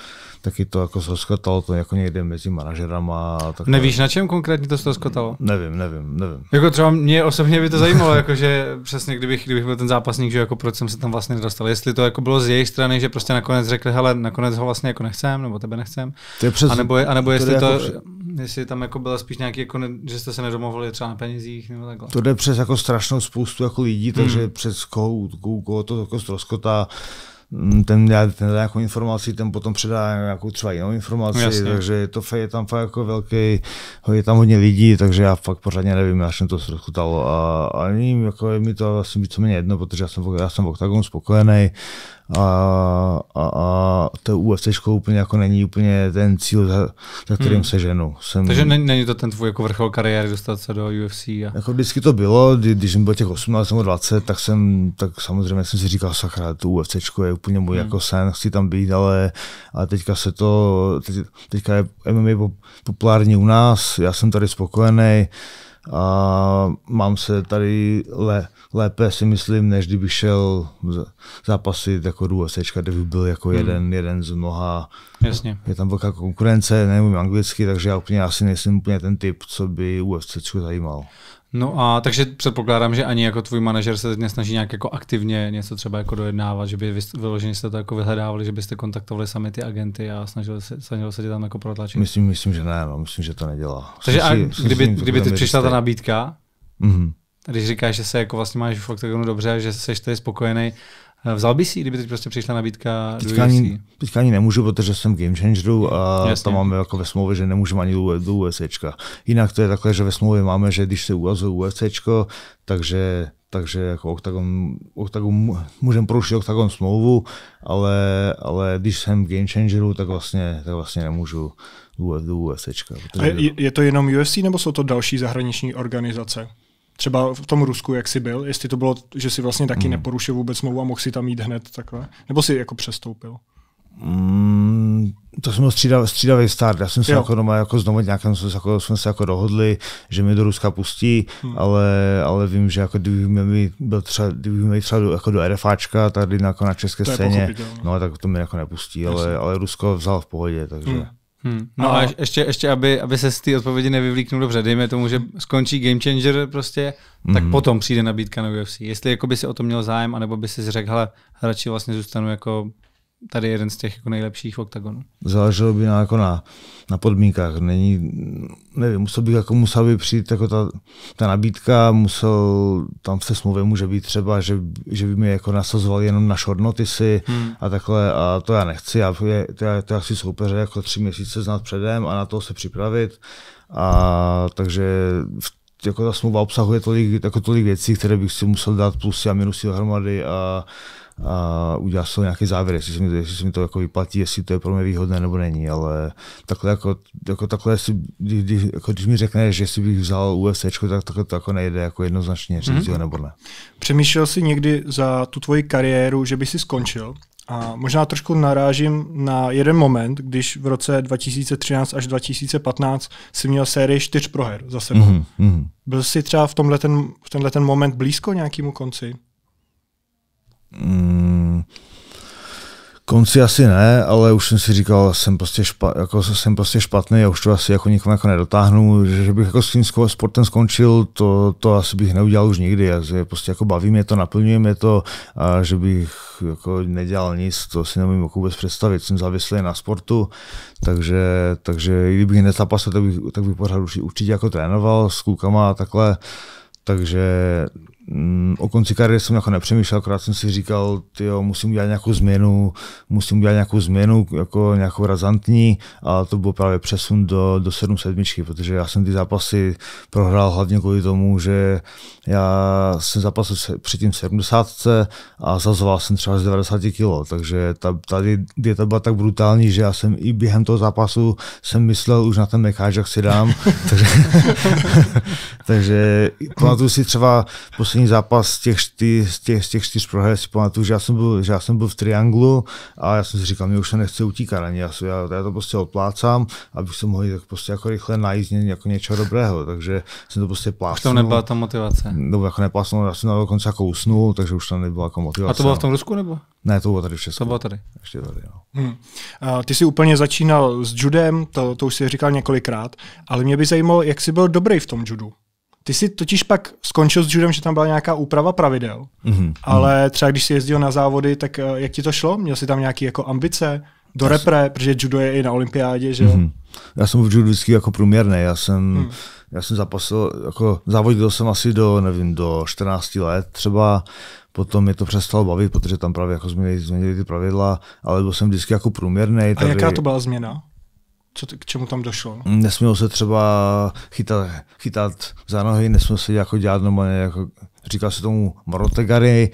taky to jako ztroskotalo to jako někde mezi manažerama. tak Nevíš, na čem konkrétně to ztroskotalo? Nevím, nevím, nevím. Jako třeba mě osobně by to zajímalo, jakože přesně kdybych, kdybych byl ten zápasník, že jako proč jsem se tam vlastně dostal? Jestli to jako bylo z jejich strany, že prostě nakonec řekli, hele, nakonec ho vlastně jako nechcem, nebo tebe nechcem. To je přes... A nebo, a nebo jestli to, jako... jestli tam jako byla spíš nějaký, jako ne, že jste se nedomovali třeba na penězích nebo takhle. To jde přes jako strašnou spoustu jako lidí, takže hmm. přes koho, koho to jako ztroskotá. Mm, ten, já, ten dá nějakou informaci, ten potom předá nějakou třeba jinou informaci, Jasně. takže je, to, je tam fakt jako velký, je tam hodně lidí, takže já fakt pořádně nevím, já jsem to zrozkutalo a, a nevím, jako je mi to asi víceméně jedno, protože já jsem, já jsem v Octagonu spokojený a, a, a to UFC úplně jako není úplně ten cíl, za, za kterým hmm. se ženu. Jsem... Takže není, není to ten tvůj jako vrchol kariéry dostat se do UFC? A... Jako vždycky to bylo, kdy, když jsem byl těch 18 nebo 20, tak jsem, tak samozřejmě jsem si říkal, sakra, to UFC je úplně můj hmm. jako sen, chci tam být, ale a teďka se to, teď, teďka je MMA populární u nás, já jsem tady spokojený, a mám se tady le, lépe si myslím, než kdyby šel zápasit jako do USA, kde by byl jako hmm. jeden, jeden z mnoha. Jasně. Je tam velká konkurence, nevím anglicky, takže já úplně asi nejsem úplně ten typ, co by UFC zajímal. No a takže předpokládám, že ani jako tvůj manažer se teď nesnaží nějak jako aktivně něco třeba jako dojednávat, že by vyloženě jste to jako vyhledávali, že byste kontaktovali sami ty agenty a snažili se, snažili se tě tam jako protlačit. Myslím, myslím, že ne, no, myslím, že to nedělá. Takže a kdyby, si, kdyby ty přišla ta nabídka, mm-hmm. když říkáš, že se jako vlastně máš v Octagonu jako dobře, že jsi tady spokojený, Eh, vzal by si, kdyby teď prostě přišla nabídka teďka ani, teďka ani nemůžu, protože jsem game changeru a Jasně. tam máme jako ve smlouvě, že nemůžeme ani do UFC. Jinak to je takhle, že ve smlouvě máme, že když se uvazuje UFC, takže takže jako Octagon, Octagon můžem porušit Octagon smlouvu, ale, ale když jsem v Game Changeru, tak vlastně, tak vlastně nemůžu do USCčka. Protože... Je, je to jenom UFC nebo jsou to další zahraniční organizace? třeba v tom Rusku, jak jsi byl, jestli to bylo, že si vlastně taky mm. neporušil vůbec smlouvu a mohl si tam jít hned takhle, nebo si jako přestoupil? Mm, to jsem byl střídav, střídavý start. Já jsem se jo. jako doma jako s nějak jsme, jako, jsme se jako dohodli, že mi do Ruska pustí, hmm. ale, ale vím, že jako kdybychom mi byl třeba, kdybychom třeba do, jako do RFAčka tady jako na české to scéně, no tak to mi jako nepustí, ale, ale Rusko vzal v pohodě, takže. Hmm. Hmm. No a, a ještě, ještě aby, aby se z té odpovědi nevyvlíknul dobře, dejme tomu, že skončí Game Changer prostě, mm-hmm. tak mhm. potom přijde nabídka na UFC. Jestli jako by si o to měl zájem, anebo by si řekl, hele, radši vlastně zůstanu jako tady jeden z těch jako nejlepších oktagonů? Záleželo by na, jako na, na podmínkách. Není, nevím, musel bych jako musel by přijít jako ta, ta nabídka, musel, tam se smlouvě může být třeba, že, že by mi jako nasazoval jenom na šornotisy hmm. a takhle a to já nechci. Já, to, já, to já chci soupeře jako tři měsíce znát předem a na to se připravit. A takže v jako ta smlouva obsahuje tolik, jako tolik věcí, které bych si musel dát plusy a minusy dohromady a a udělal jsem nějaký závěr, jestli se mi to, jestli se mi to jako vyplatí, jestli to je pro mě výhodné nebo není, ale takhle, jako, jako takhle jestli, kdy, kdy, jako, když mi řekneš, že si bych vzal USC, tak takhle to jako nejde jako jednoznačně říct, mm-hmm. nebo ne. Přemýšlel jsi někdy za tu tvoji kariéru, že by si skončil? A možná trošku narážím na jeden moment, když v roce 2013 až 2015 si měl sérii čtyř proher za sebou. Mm-hmm. Byl jsi třeba v, tomhle ten, v tenhle ten moment blízko nějakému konci? Mm, konci asi ne, ale už jsem si říkal, jsem prostě, špa, jako, jsem prostě špatný a už to asi jako nikam jako nedotáhnu, že, že bych jako s tím sportem skončil, to, to asi bych neudělal už nikdy. Já se prostě jako baví mě to, naplňuje mě to a že bych jako nedělal nic, to si nemůžu jako vůbec představit. Jsem závislý na sportu, takže, takže i kdybych nezapasil, tak bych, tak bych pořád určitě jako trénoval s klukama a takhle. Takže Mm, o konci kariéry jsem jako nepřemýšlel, akorát jsem si říkal, jo, musím udělat nějakou změnu, musím udělat nějakou změnu, jako nějakou razantní, a to byl právě přesun do, do 7 sedmičky, protože já jsem ty zápasy prohrál hlavně kvůli tomu, že já jsem zápasil předtím v 70 a zazoval jsem třeba z 90 kg, takže ta, ta dieta byla tak brutální, že já jsem i během toho zápasu jsem myslel už na ten mekáč, jak si dám, takže, takže pamatuju si třeba po poslední zápas z těch, čty, z těch, z těch čtyř prohrál si pamatuju, že já, jsem byl, že já jsem byl v trianglu a já jsem si říkal, mě už se nechce utíkat ani, já, já, já to prostě oplácám, abych se mohl tak prostě jako rychle najít jako něčeho dobrého, takže jsem to prostě plácnul. Už tam nebyla ta motivace? No, jako neplácnul, já jsem na dokonce jako usnul, takže už tam nebyla jako motivace. A to bylo no. v tom Rusku nebo? Ne, to bylo tady v Česku. To bylo tady. Ještě tady, jo. No. hmm. a ty jsi úplně začínal s judem, to, to už jsi říkal několikrát, ale mě by zajímalo, jak jsi byl dobrý v tom judu. Ty jsi totiž pak skončil s judem, že tam byla nějaká úprava pravidel, mm-hmm. ale mhm. třeba když jsi jezdil na závody, tak eh, jak ti to šlo? Měl jsi tam nějaké jako ambice? Do repre, protože judo je i na olympiádě, že jo? Mm-hmm. Já jsem v judu vždycky jako průměrný, já jsem, mm. já jsem zapasil, jako závodil jsem asi do, nevím, do 14 let třeba, potom mě to přestalo bavit, protože tam právě jako změnili, změnili ty pravidla, ale byl jsem vždycky jako průměrný. A jaká to byla změna? co, k čemu tam došlo? No? Nesměl se třeba chytat, chytat za nohy, nesměl se jako dělat normálně, jako, říkal se tomu marotegary,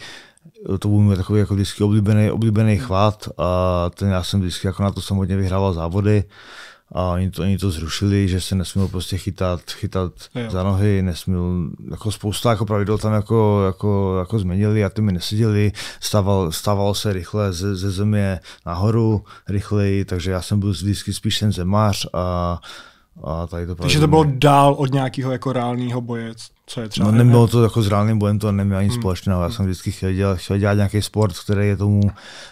to byl můj takový jako vždycky oblíbený, oblíbený chvát a ten já jsem vždycky jako na to samotně vyhrával závody a oni to, oni to zrušili, že se nesměl prostě chytat, chytat za nohy, nesměl, jako spousta jako pravidel tam jako, jako, jako změnili a ty mi neseděli, stával, stával se rychle ze, ze země nahoru, rychleji, takže já jsem byl vždycky spíš ten zemář a, a tady to Takže to bylo dál od nějakého jako reálného bojec. Co je třeba no nebylo to jako s reálným bojem, to nemělo ani hmm. společného. Já jsem vždycky chtěl dělat, chtěl dělat nějaký sport, který je tomu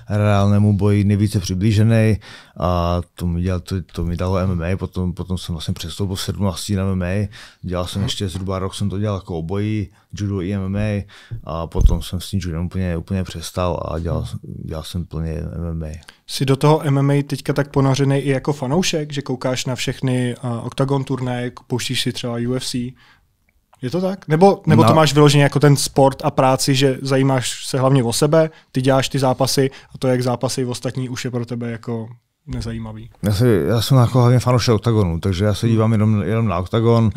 reálnému boji nejvíce přiblížený a to mi, dělal, to, to mi dalo MMA, potom, potom jsem vlastně přestoupil 17 na MMA, dělal jsem hmm. ještě zhruba rok, jsem to dělal jako obojí, judo i MMA a potom jsem s tím judem úplně, úplně přestal a dělal, dělal jsem plně MMA. Jsi do toho MMA teďka tak ponořený i jako fanoušek, že koukáš na všechny uh, oktagon turnaje, pouštíš si třeba UFC, je to tak? Nebo, nebo no. to máš vyloženě jako ten sport a práci, že zajímáš se hlavně o sebe, ty děláš ty zápasy a to, jak zápasy v ostatní, už je pro tebe jako nezajímavý. Já, se, já jsem jako hlavně fanoušek oktagonu, takže já se hmm. dívám jenom, jenom na oktagon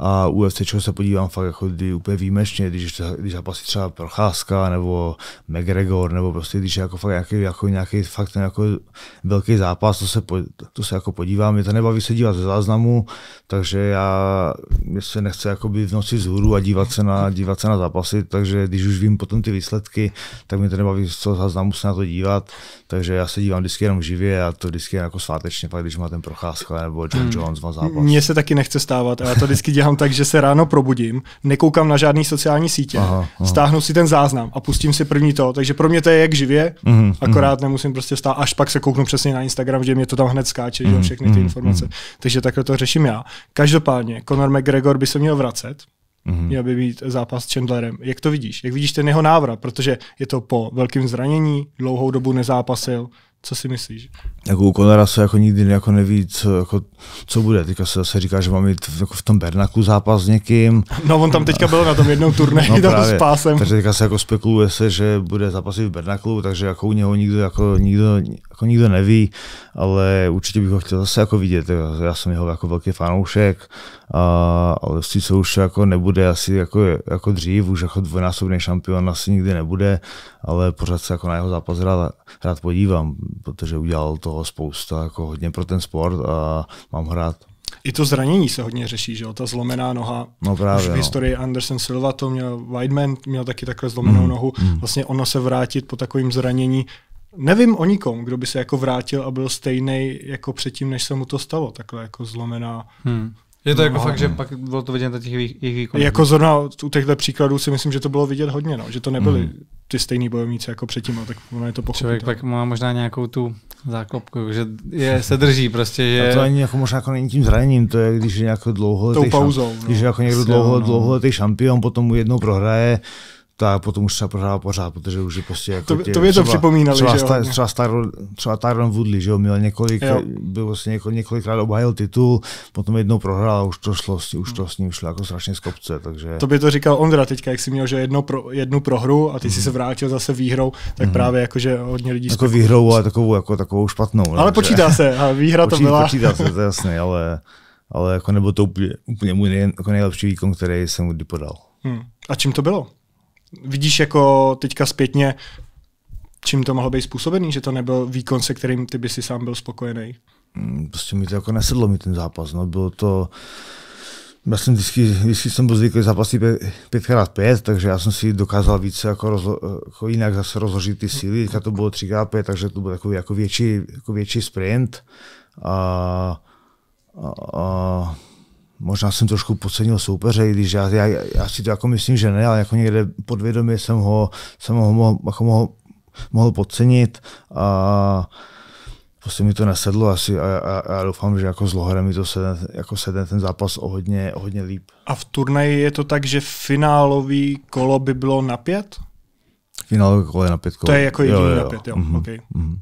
a UFC se podívám fakt jako kdy úplně výjimečně, když, když zápasí třeba Procházka nebo McGregor, nebo prostě když je jako fakt nějaký, jako nějaký fakt ten jako velký zápas, to se, po, to se jako podívám, mě to nebaví se dívat ze záznamu, takže já mě se nechce jakoby v noci zhůru a dívat se, na, dívat se na zápasy, takže když už vím potom ty výsledky, tak mě to nebaví z toho záznamu se na to dívat, takže já se dívám vždycky jenom živě a to vždycky jako svátečně, pak když má ten Procházka nebo John hmm. Jones má zápas. Mně se taky nechce stávat. Já to vždycky dělám tak, že se ráno probudím, nekoukám na žádný sociální sítě, aha, aha. stáhnu si ten záznam a pustím si první to. Takže pro mě to je jak živě, hmm, akorát hmm. nemusím prostě stát, až pak se kouknu přesně na Instagram, že mě to tam hned skáče, hmm, že mhm, všechny ty mhm, informace. hmm. Takže takhle to řeším já. Každopádně, Conor McGregor by se měl vracet, mm-hmm. měl by být zápas s Chandlerem. Jak to vidíš? Jak vidíš ten jeho návrat? Protože je to po velkém zranění, dlouhou dobu nezápasil. Co si myslíš? Jako u Konora se jako nikdy jako neví, co, jako, co bude. Teďka se zase říká, že má mít v, jako v tom Bernaku zápas s někým. No on tam teďka byl na tom jednom turnaji no, tam právě. s pásem. Takže teďka se jako spekuluje se, že bude zápasit v Bernaku, takže jako u něho nikdo, jako, nikdo jako nikdo neví, ale určitě bych ho chtěl zase jako vidět. Já jsem jeho jako velký fanoušek, a, ale si se už jako nebude asi jako, jako dřív, už jako dvojnásobný šampion asi nikdy nebude, ale pořád se jako na jeho zápas rád, rád podívám, protože udělal toho spousta, jako hodně pro ten sport a mám hrát. I to zranění se hodně řeší, že jo? Ta zlomená noha. No právě, Už v no. historii no. Anderson Silva to měl, Weidman měl taky takhle zlomenou mm, nohu. Mm. Vlastně ono se vrátit po takovém zranění nevím o nikom, kdo by se jako vrátil a byl stejný jako předtím, než se mu to stalo, takhle jako zlomená. Hmm. Je to no, jako no, fakt, že no. pak bylo to vidět na těch jejich výkonech. Jako zrovna u těchto příkladů si myslím, že to bylo vidět hodně, no, že to nebyly hmm. ty stejný bojovníci jako předtím, a tak ono je to pochopitelné. Člověk pak má možná nějakou tu záklopku, že je, se drží prostě. Že... A to ani jako možná jako není tím zraněním, to je, když je nějak dlouho, Tou pauzou, šamp... no. když je no. jako někdo dlouho, dlouho no, dlouholetý šampion, potom mu jednou prohraje, ta potom už se prohrává pořád, protože už je prostě jako To, tě, to by to připomínalo, třeba, že jo? Star, třeba, Star, třeba Tyron Woodley, že jo, měl několik, jo. byl vlastně několik, několikrát obhajil titul, potom jednou prohrál a už to šlo, už to s ním šlo jako strašně z kopce, takže... To by to říkal Ondra teďka, jak jsi měl, že jedno pro, jednu prohru a ty mm. si mhm. se vrátil zase výhrou, tak mm. právě jako, že hodně lidí... Jako výhrou, ale takovou, jako, takovou špatnou. Ne? Ale počítá že... se, a výhra to byla. Počítá se, to je jasné, ale, ale jako nebo to úplně, úplně můj nej, jako nejlepší výkon, který jsem kdy podal. Hmm. A čím to bylo? Vidíš jako teďka zpětně, čím to mohlo být způsobený, že to nebyl výkon, se kterým ty by si sám byl spokojený? Hmm, prostě mi to jako nesedlo mi ten zápas. No. Bylo to, já jsem vždycky, vždycky jsem byl zvyklý zápasy 5x5, takže já jsem si dokázal více jako, rozlo, jako jinak zase rozložit ty síly. Teďka to bylo 3x5, takže to byl takový jako větší, jako větší sprint. A, a, a možná jsem trošku podcenil soupeře, i když já, já, já, si to jako myslím, že ne, ale jako někde podvědomě jsem ho, jsem ho mohl, jako mohl, mohl podcenit a prostě mi to nesedlo asi a, a, a já doufám, že jako s Loherem mi to sedne, jako sedne ten zápas o hodně, o hodně líp. A v turnaji je to tak, že finálový kolo by bylo na pět? Finálové kolo je na pět kolo. To je jako jediný jo, jo, jo. na pět, jo. Mm-hmm. Okay. Mm-hmm.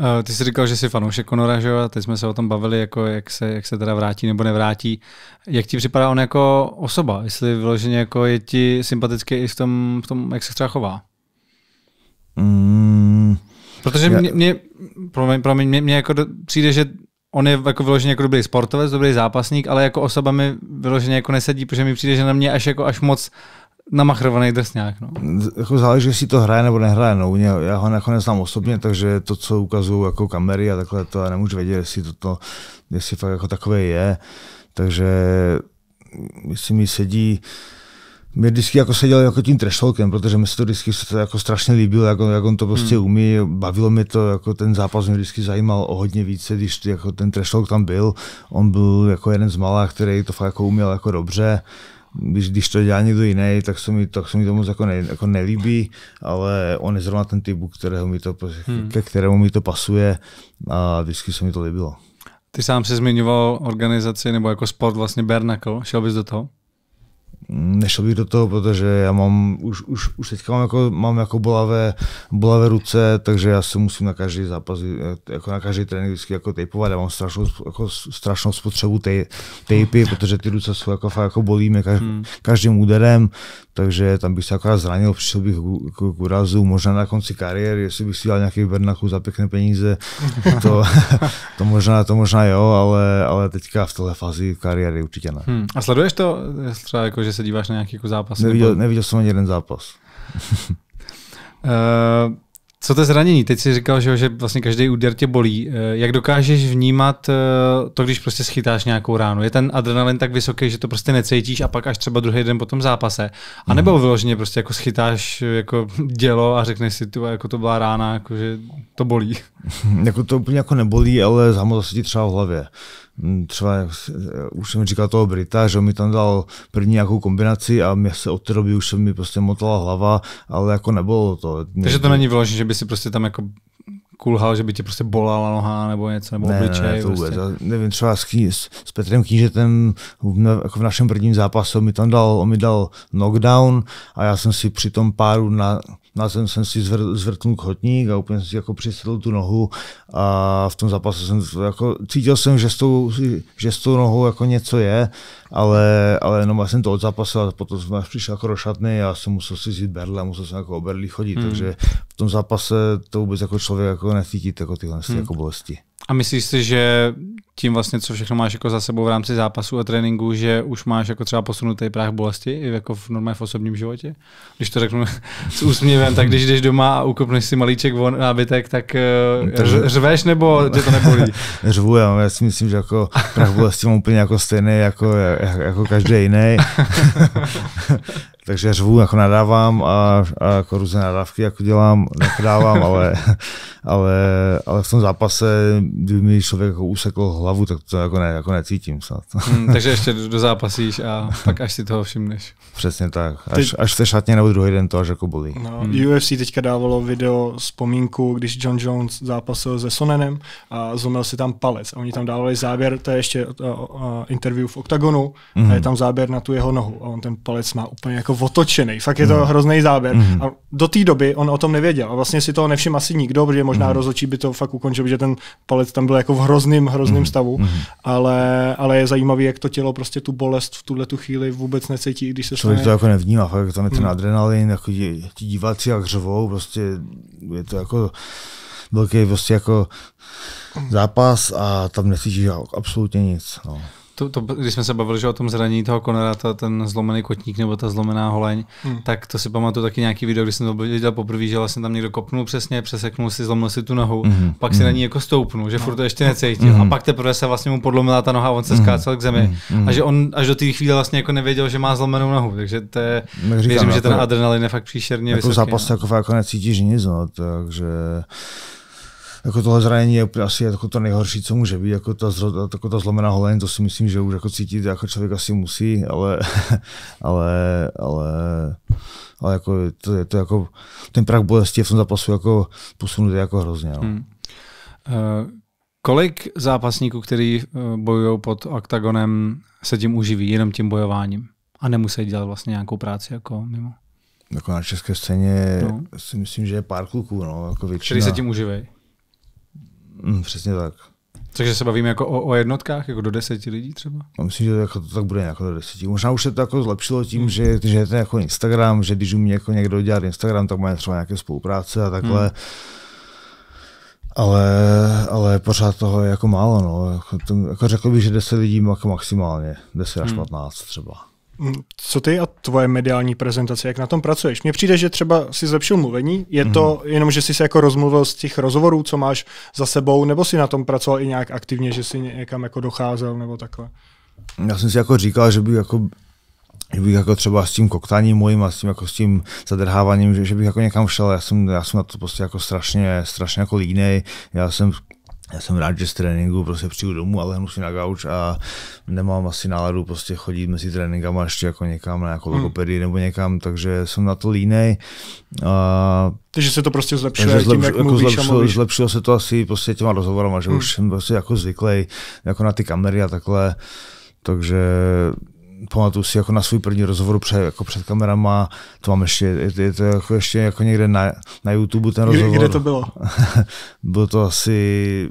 Eh, ty jsi říkal, že jsi fanoušek Konora, že jo? A teď jsme se o tom bavili, jako jak se, jak se teda vrátí nebo nevrátí. Jak ti připadá on jako osoba? Jestli vyloženě jako je ti sympatický i v tom, v tom jak se třeba chová? Mm, Protože já... mě, mě, promiň, promiň, mě, mě jako přijde, že on je jako vyloženě jako dobrý sportovec, dobrý zápasník, ale jako osoba mi vyloženě jako nesedí, protože mi přijde, že na mě až jako až moc namachrovaný drsňák. No. Jako záleží, jestli to hraje nebo nehraje. No. Mě, já ho jako neznám osobně, takže to, co ukazují jako kamery a takhle, to já nemůžu vědět, jestli, to, to, jestli fakt jako takové je. Takže jestli mi sedí, mě vždycky jako seděl jako tím trešolkem, protože mi se to vždycky se to jako strašně líbilo, jako, jak on to prostě hmm. umí, bavilo mi to, jako ten zápas mě vždycky zajímal o hodně více, když jako ten trešolk tam byl, on byl jako jeden z malých, který to fakt jako uměl jako dobře když, když to dělá někdo jiný, tak se mi, tak se mi to moc jako, ne, jako nelíbí, ale on je zrovna ten typ, kterého mi to, hmm. ke kterému mi to pasuje a vždycky se mi to líbilo. Ty sám se zmiňoval organizaci nebo jako sport vlastně Bernacle, šel bys do toho? nešel bych do toho, protože já mám, už, už, už teďka mám jako, mám jako bolavé, bolavé ruce, takže já se musím na každý zápas, eh, jako na každý trénink vždycky jako tejpovat, já mám strašnou, jako strašnou spotřebu tej, tejpy, hmm. protože ty ruce jsou jako, jako bolíme kaž, hmm. každým úderem, takže tam bych se akorát zranil, přišel bych k, k, k úrazu, možná na konci kariéry, jestli bych si dal nějaký Bernachu za pěkné peníze, to, to, možná, to možná jo, ale, ale teďka v této fázi kariéry určitě ne. Hmm. A sleduješ to třeba jako, že se díváš na nějaký jako zápas? Neviděl, nebo... neviděl jsem ani jeden zápas. uh, co to je zranění? Teď jsi říkal, že, že vlastně každý úder tě bolí. Eh, jak dokážeš vnímat eh, to, když prostě schytáš nějakou ránu? Je ten adrenalin tak vysoký, že to prostě necítíš a pak až třeba druhý den po tom zápase? A mhm. nebo vyloženě prostě jako schytáš jako dělo a řekneš si, tu, jako to byla rána, jako že to bolí? jako to úplně jako nebolí, ale zamotá se ti třeba v hlavě. Hm, třeba, eh, už jsem říkal toho Brita, že on mi tam dal první nějakou kombinaci a mě se od té doby už se mi prostě motala hlava, ale jako nebylo to. Mě Takže to není vyložené, že by si prostě tam jako kulhal, že by tě prostě bolala noha nebo něco, nebo ne, obličej. Ne, ne, to prostě. vůbec. Prostě. Já nevím, třeba s, ký, s, s Petrem Knížetem v, jako v našem prvním on mi tam dal, on mi dal knockdown a já jsem si při tom páru na na zem jsem si zvr, zvrtnul kotník a úplně jsem si jako přisedl tu nohu a v tom zápase jsem jako, cítil jsem, že s, tou, že s tou nohou jako něco je, ale, ale jenom já jsem to odzapasil a potom jsem až přišel jako do šatny a jsem musel si vzít berle a musel jsem jako o chodit, hmm. takže v tom zápase to vůbec jako člověk jako necítí jako tyhle hmm. jako bolesti. A myslíš si, že tím vlastně, co všechno máš jako za sebou v rámci zápasu a tréninku, že už máš jako třeba posunutý práh bolesti i jako v normálně v osobním životě? Když to řeknu s úsměvem, tak když jdeš doma a ukopneš si malíček von nábytek, tak eh, řveš nebo tě to nebolí? Řvu, já, já si myslím, že jako práh bolesti mám úplně jako stejný jako, jako každý jiný. takže řvu, jako nadávám a, a jako různé nadávky jako dělám, nadávám, ale, ale, ale v tom zápase, kdyby mi člověk jako usekl hlavu, tak to jako, ne, jako necítím snad. Hmm, takže ještě do zápasíš a pak až si toho všimneš. Přesně tak, až, Teď... až té šatně nebo druhý den to až jako bolí. No, hmm. UFC teďka dávalo video vzpomínku, když John Jones zápasil se Sonenem a zlomil si tam palec a oni tam dávali záběr, to je ještě uh, uh, interview v Octagonu hmm a je mhm. tam záběr na tu jeho nohu a on ten palec má úplně jako jako otočený. Fakt je to mm. hrozný záběr. Mm. A do té doby on o tom nevěděl. A vlastně si toho nevšiml asi nikdo, protože možná mm. rozočí by to fakt ukončil, že ten palec tam byl jako v hrozným, hrozným mm. stavu. Mm. Ale, ale je zajímavý, jak to tělo prostě tu bolest v tuhle tu chvíli vůbec necítí, když se Člověk stane... to jako nevnímá, fakt tam je ten mm. adrenalin, jako ti diváci jak řvou, prostě je to jako velký prostě jako zápas a tam necítíš absolutně nic. No to, to, když jsme se bavili že o tom zranění toho konera, ta ten zlomený kotník nebo ta zlomená holeň, hmm. tak to si pamatuju taky nějaký video, když jsem to viděl poprvé, že vlastně tam někdo kopnul přesně, přeseknul si, zlomil si tu nohu, hmm. pak si hmm. na mhm. ní jako stoupnul, že no. furt to ještě necítil. Hmm. A mhm. pak teprve se vlastně mu podlomila ta noha, on se hmm. k zemi. Hmm. A že on až do té chvíle vlastně jako nevěděl, že má zlomenou nohu. Takže to je, no, říkám, věřím, jako, že ten jako- adrenalin je fakt příšerně jako vysoký. Zápas no. Jako, jako necítíš nic, no, takže jako tohle zranění je asi jako to nejhorší, co může být, jako ta, zro, jako ta zlomená holení, to si myslím, že už jako cítit, jako člověk asi musí, ale, ale, ale, ale jako to, je to jako, ten prach bolesti je v tom zápasu jako posunutý jako hrozně. No. Hmm. Uh, kolik zápasníků, který eh, bojují pod oktagonem, se tím uživí, jenom tím bojováním? A nemusí dělat vlastně nějakou práci jako mimo? Jako na české scéně no. si myslím, že je pár kluků. No, jako většina. Který se tím uživej. Mm, přesně tak. Takže se bavíme jako o, o jednotkách, jako do deseti lidí třeba? No, myslím, že to, jako, to tak bude jako do deseti. Možná už se to jako zlepšilo tím, mm. že, že je to jako Instagram, že když umí jako někdo dělat Instagram, tak máme třeba nějaké spolupráce a takhle. Mm. Ale, ale pořád toho je jako málo. No. Jako, to, jako řekl bych, že 10 lidí jako maximálně, 10 až hmm. patnáct 15 třeba. Mm, co ty a tvoje mediální prezentace, jak na tom pracuješ? Mně přijde, že třeba si zlepšil mluvení, je to mm-hmm. jenom, že jsi se jako rozmluvil z těch rozhovorů, co máš za sebou, nebo si na tom pracoval i nějak aktivně, že si někam jako docházel nebo takhle? Já jsem si jako říkal, že bych jako že bych jako třeba s tím koktáním mojím a s tím, jako s tím zadrháváním, že, že bych jako někam šel, já jsem, já jsem na to prostě jako strašně, strašně jako línej, já jsem já jsem rád, že z tréninku prostě přijdu domů ale lehnu si na gauč a nemám asi náladu prostě chodit mezi tréninkama ještě jako někam na jako hmm. logopedii hmm. nebo někam, takže jsem na to línej. A, takže se to prostě zlepšilo tím, zlepš- jak jako zlepšilo, zlepšilo, se to asi prostě těma rozhovorama, že hmm. už jsem prostě jako zvyklý jako na ty kamery a takhle, takže pamatuju si jako na svůj první rozhovor před, jako před kamerama, to mám ještě, je, je to jako ještě jako někde na, na YouTube ten rozhovor. Kde, kde to bylo? bylo to asi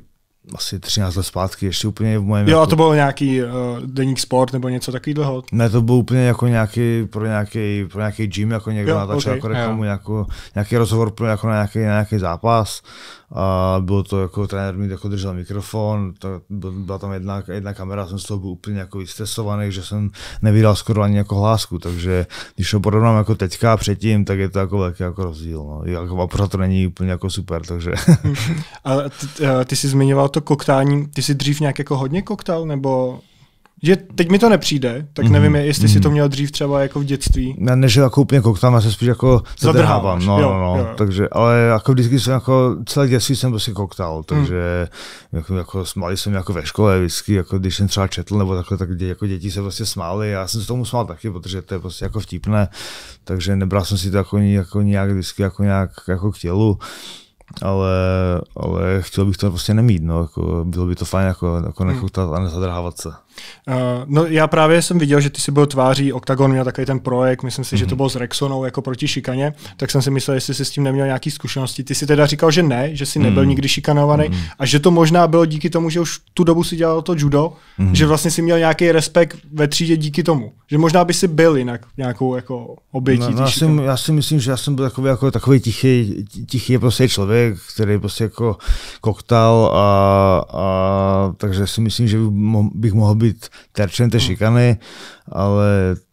asi 13 let zpátky, ještě úplně v mojem... Jo, a to byl nějaký uh, deník sport nebo něco takového? Ne, to byl úplně jako nějaký, pro nějaký, pro nějaký gym, jako někdo jo, natáčel okay, jako reklamu, yeah. jako, nějaký rozhovor pro, jako na, nějaký, na nějaký zápas a bylo to jako trenér mi jako držel mikrofon, to, byla tam jedna, jedna kamera, jsem z toho byl úplně jako vystresovaný, že jsem nevydal skoro ani jako hlásku, takže když to porovnám jako teďka a předtím, tak je to jako velký jako rozdíl, no. Jako, a to není úplně jako super, takže. a ty, ty jsi zmiňoval to koktání, ty jsi dřív nějak jako hodně koktal, nebo že teď mi to nepřijde, tak mm-hmm. nevím, jestli mm-hmm. si to mhm. měl dřív třeba jako v dětství. Ne, než jako úplně koktám, já se spíš jako zadrhávám, no, jo, no, no, jo, takže, ale jako vždycky jsem jako, celé dětství jsem prostě koktal, mhm. takže mm. jako, jako smáli jsem jako ve škole vždycky, jako když jsem třeba četl nebo takhle, tak dě, jako děti se prostě smály, já jsem se tomu smál taky, protože to je prostě jako vtipné, takže nebral jsem si to jako, jako nějak vždycky jako nějak jako k tělu ale, ale chtěl bych to prostě nemít, no, jako, bylo by to fajn jako, jako mhm. nechutat a nezadrhávat se. Eh, no já právě jsem viděl, že ty si byl tváří Octagon, měl takový ten projekt, myslím si, mm-hmm. že to mhm. bylo s Rexonou jako proti šikaně, tak jsem si myslel, jestli jsi s tím neměl nějaký zkušenosti. Ty si teda říkal, že ne, že jsi mm-hmm. nebyl mhm. nikdy šikanovaný mm-hmm. a že to možná bylo díky tomu, že už tu dobu si dělal to judo, mm-hmm. že vlastně si měl nějaký respekt ve třídě díky tomu. Že možná by si byl jinak nějakou jako obětí. No, no, já, si, já si myslím, že já jsem byl takový, jako takový tichý, tichý prostě člověk, který prostě jako koktal a, a takže si myslím, že bych mohl být terčem hmm. té šikany, ale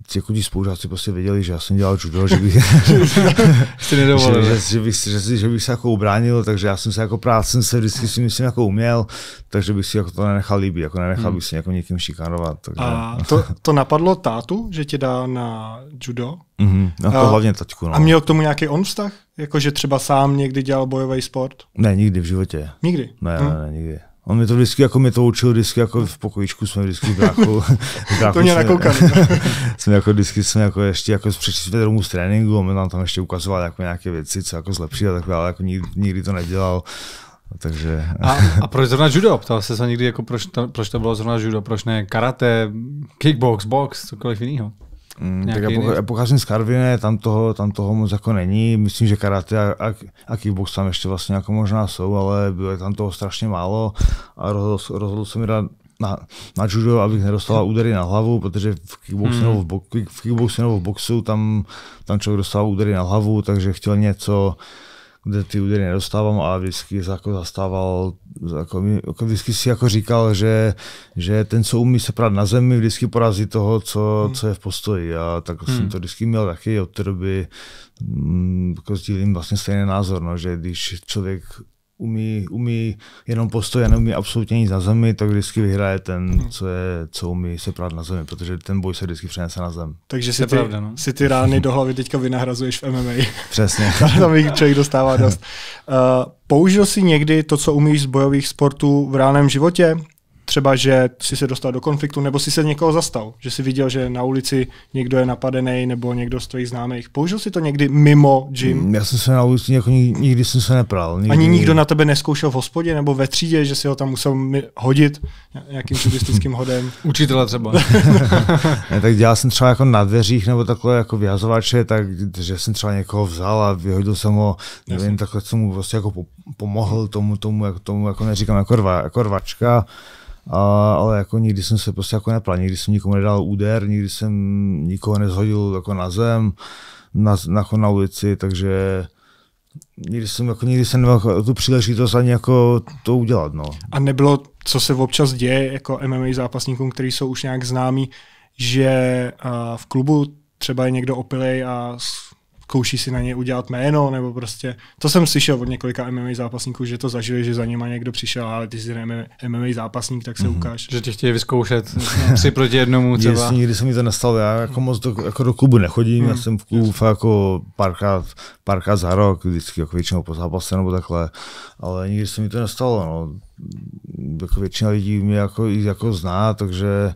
ti chudí spolužáci prostě věděli, že já jsem dělal judo, že bych, že, že, že, bych, že, že bych se jako ubránil, takže já jsem se jako práce jsem se vždycky si myslím jako uměl, takže bych si jako to nenechal líbit, jako nenechal hmm. bych si jako někým šikanovat. Takže... A to, to napadlo tátu, že tě dá na judo? Mm-hmm, no to a, hlavně taťku. No. A měl k tomu nějaký on vztah? Jako, že třeba sám někdy dělal bojový sport? Ne, nikdy v životě. Nikdy? Ne, hmm. ne, hm? ne nikdy. On mi to vždycky jako mi to učil, vždycky jako v pokojičku jsme vždycky bráchu. to mě nakoukal. jsme jako vždycky jsme jako ještě jako přečistili domů z tréninku, on mi nám tam ještě ukazoval jako nějaké věci, co jako zlepší a takhle, ale jako nikdy, nikdy to nedělal. Takže... a, a proč zrovna judo? Ptal se se někdy, jako proč, to, proč to bylo zrovna judo, proč ne karate, kickbox, box, cokoliv jiného? Mm, tak já, po, já pocházím z Karviné, tam toho, tam toho moc jako není. Myslím, že karate a, a, a kickbox tam ještě vlastně jako možná jsou, ale bylo tam toho strašně málo a rozhodl, rozhodl jsem mi na, na judo, abych nedostala údery na hlavu, protože v kickboxu, hmm. v, bo, v kickboxu nebo v boxu tam, tam člověk dostal údery na hlavu, takže chtěl něco, kde ty údery nedostávám a vždycky jako zastával, jako, jako vždycky si jako říkal, že, že ten, co umí se prát na zemi, vždycky porazí toho, co, hmm. co je v postoji. A tak hmm. jsem to vždycky měl taky od té doby, mm, jako sdílím vlastně stejný názor, no, že když člověk umí, umí jenom postoj a neumí absolutně nic na zemi, tak vždycky vyhraje ten, mhm. co, je, co umí se prát na zemi, protože ten boj se vždycky přenese na zem. Takže si, ty, pravda, no? si ty rány do hlavy teďka vynahrazuješ v MMA. Přesně. Tam jich člověk dostává dost. Uh, použil jsi někdy to, co umíš z bojových sportů v reálném životě? třeba, že jsi se dostal do konfliktu nebo si se někoho zastal, že si viděl, že na ulici někdo je napadený nebo někdo z tvých známých. Použil si to někdy mimo gym? Mm, já jsem se na ulici jako nikdy, nikdy jsem se nepral. Nikdy, Ani nikdo nikdy. na tebe neskoušel v hospodě nebo ve třídě, že si ho tam musel hodit nějakým turistickým hodem? Učitele třeba. ne, tak dělal jsem třeba jako na dveřích nebo takhle jako vyhazovače, tak, že jsem třeba někoho vzal a vyhodil jsem ho, nevím, Jasně. takhle jsem mu prostě jako pomohl tomu, tomu, jako, tomu jako neříkám jako, rva, jako rvačka. A, ale jako nikdy jsem se prostě jako nepral, nikdy jsem nikomu nedal úder, nikdy jsem nikoho nezhodil jako na zem, na, na, na ulici, takže nikdy jsem, jako, nikdy jsem neměl jako tu příležitost ani jako to udělat. No. A nebylo, co se občas děje jako MMA zápasníkům, kteří jsou už nějak známí, že v klubu třeba je někdo opilej a zkouší si na ně udělat jméno, nebo prostě, to jsem slyšel od několika MMA zápasníků, že to zažili, že za nima někdo přišel, ale ty jsi MMA, zápasník, tak se mm-hmm. ukáž. Že tě chtějí vyzkoušet si proti jednomu třeba. Jestli, nikdy se mi to nestalo. já jako moc do, jako do klubu nechodím, mm. já mhm. jsem v klubu jako párkrát, párkrát za rok, vždycky jako většinou po zápase nebo takhle, ale nikdy se mi to nestalo, no. Jako většina lidí mě jako, jako zná, takže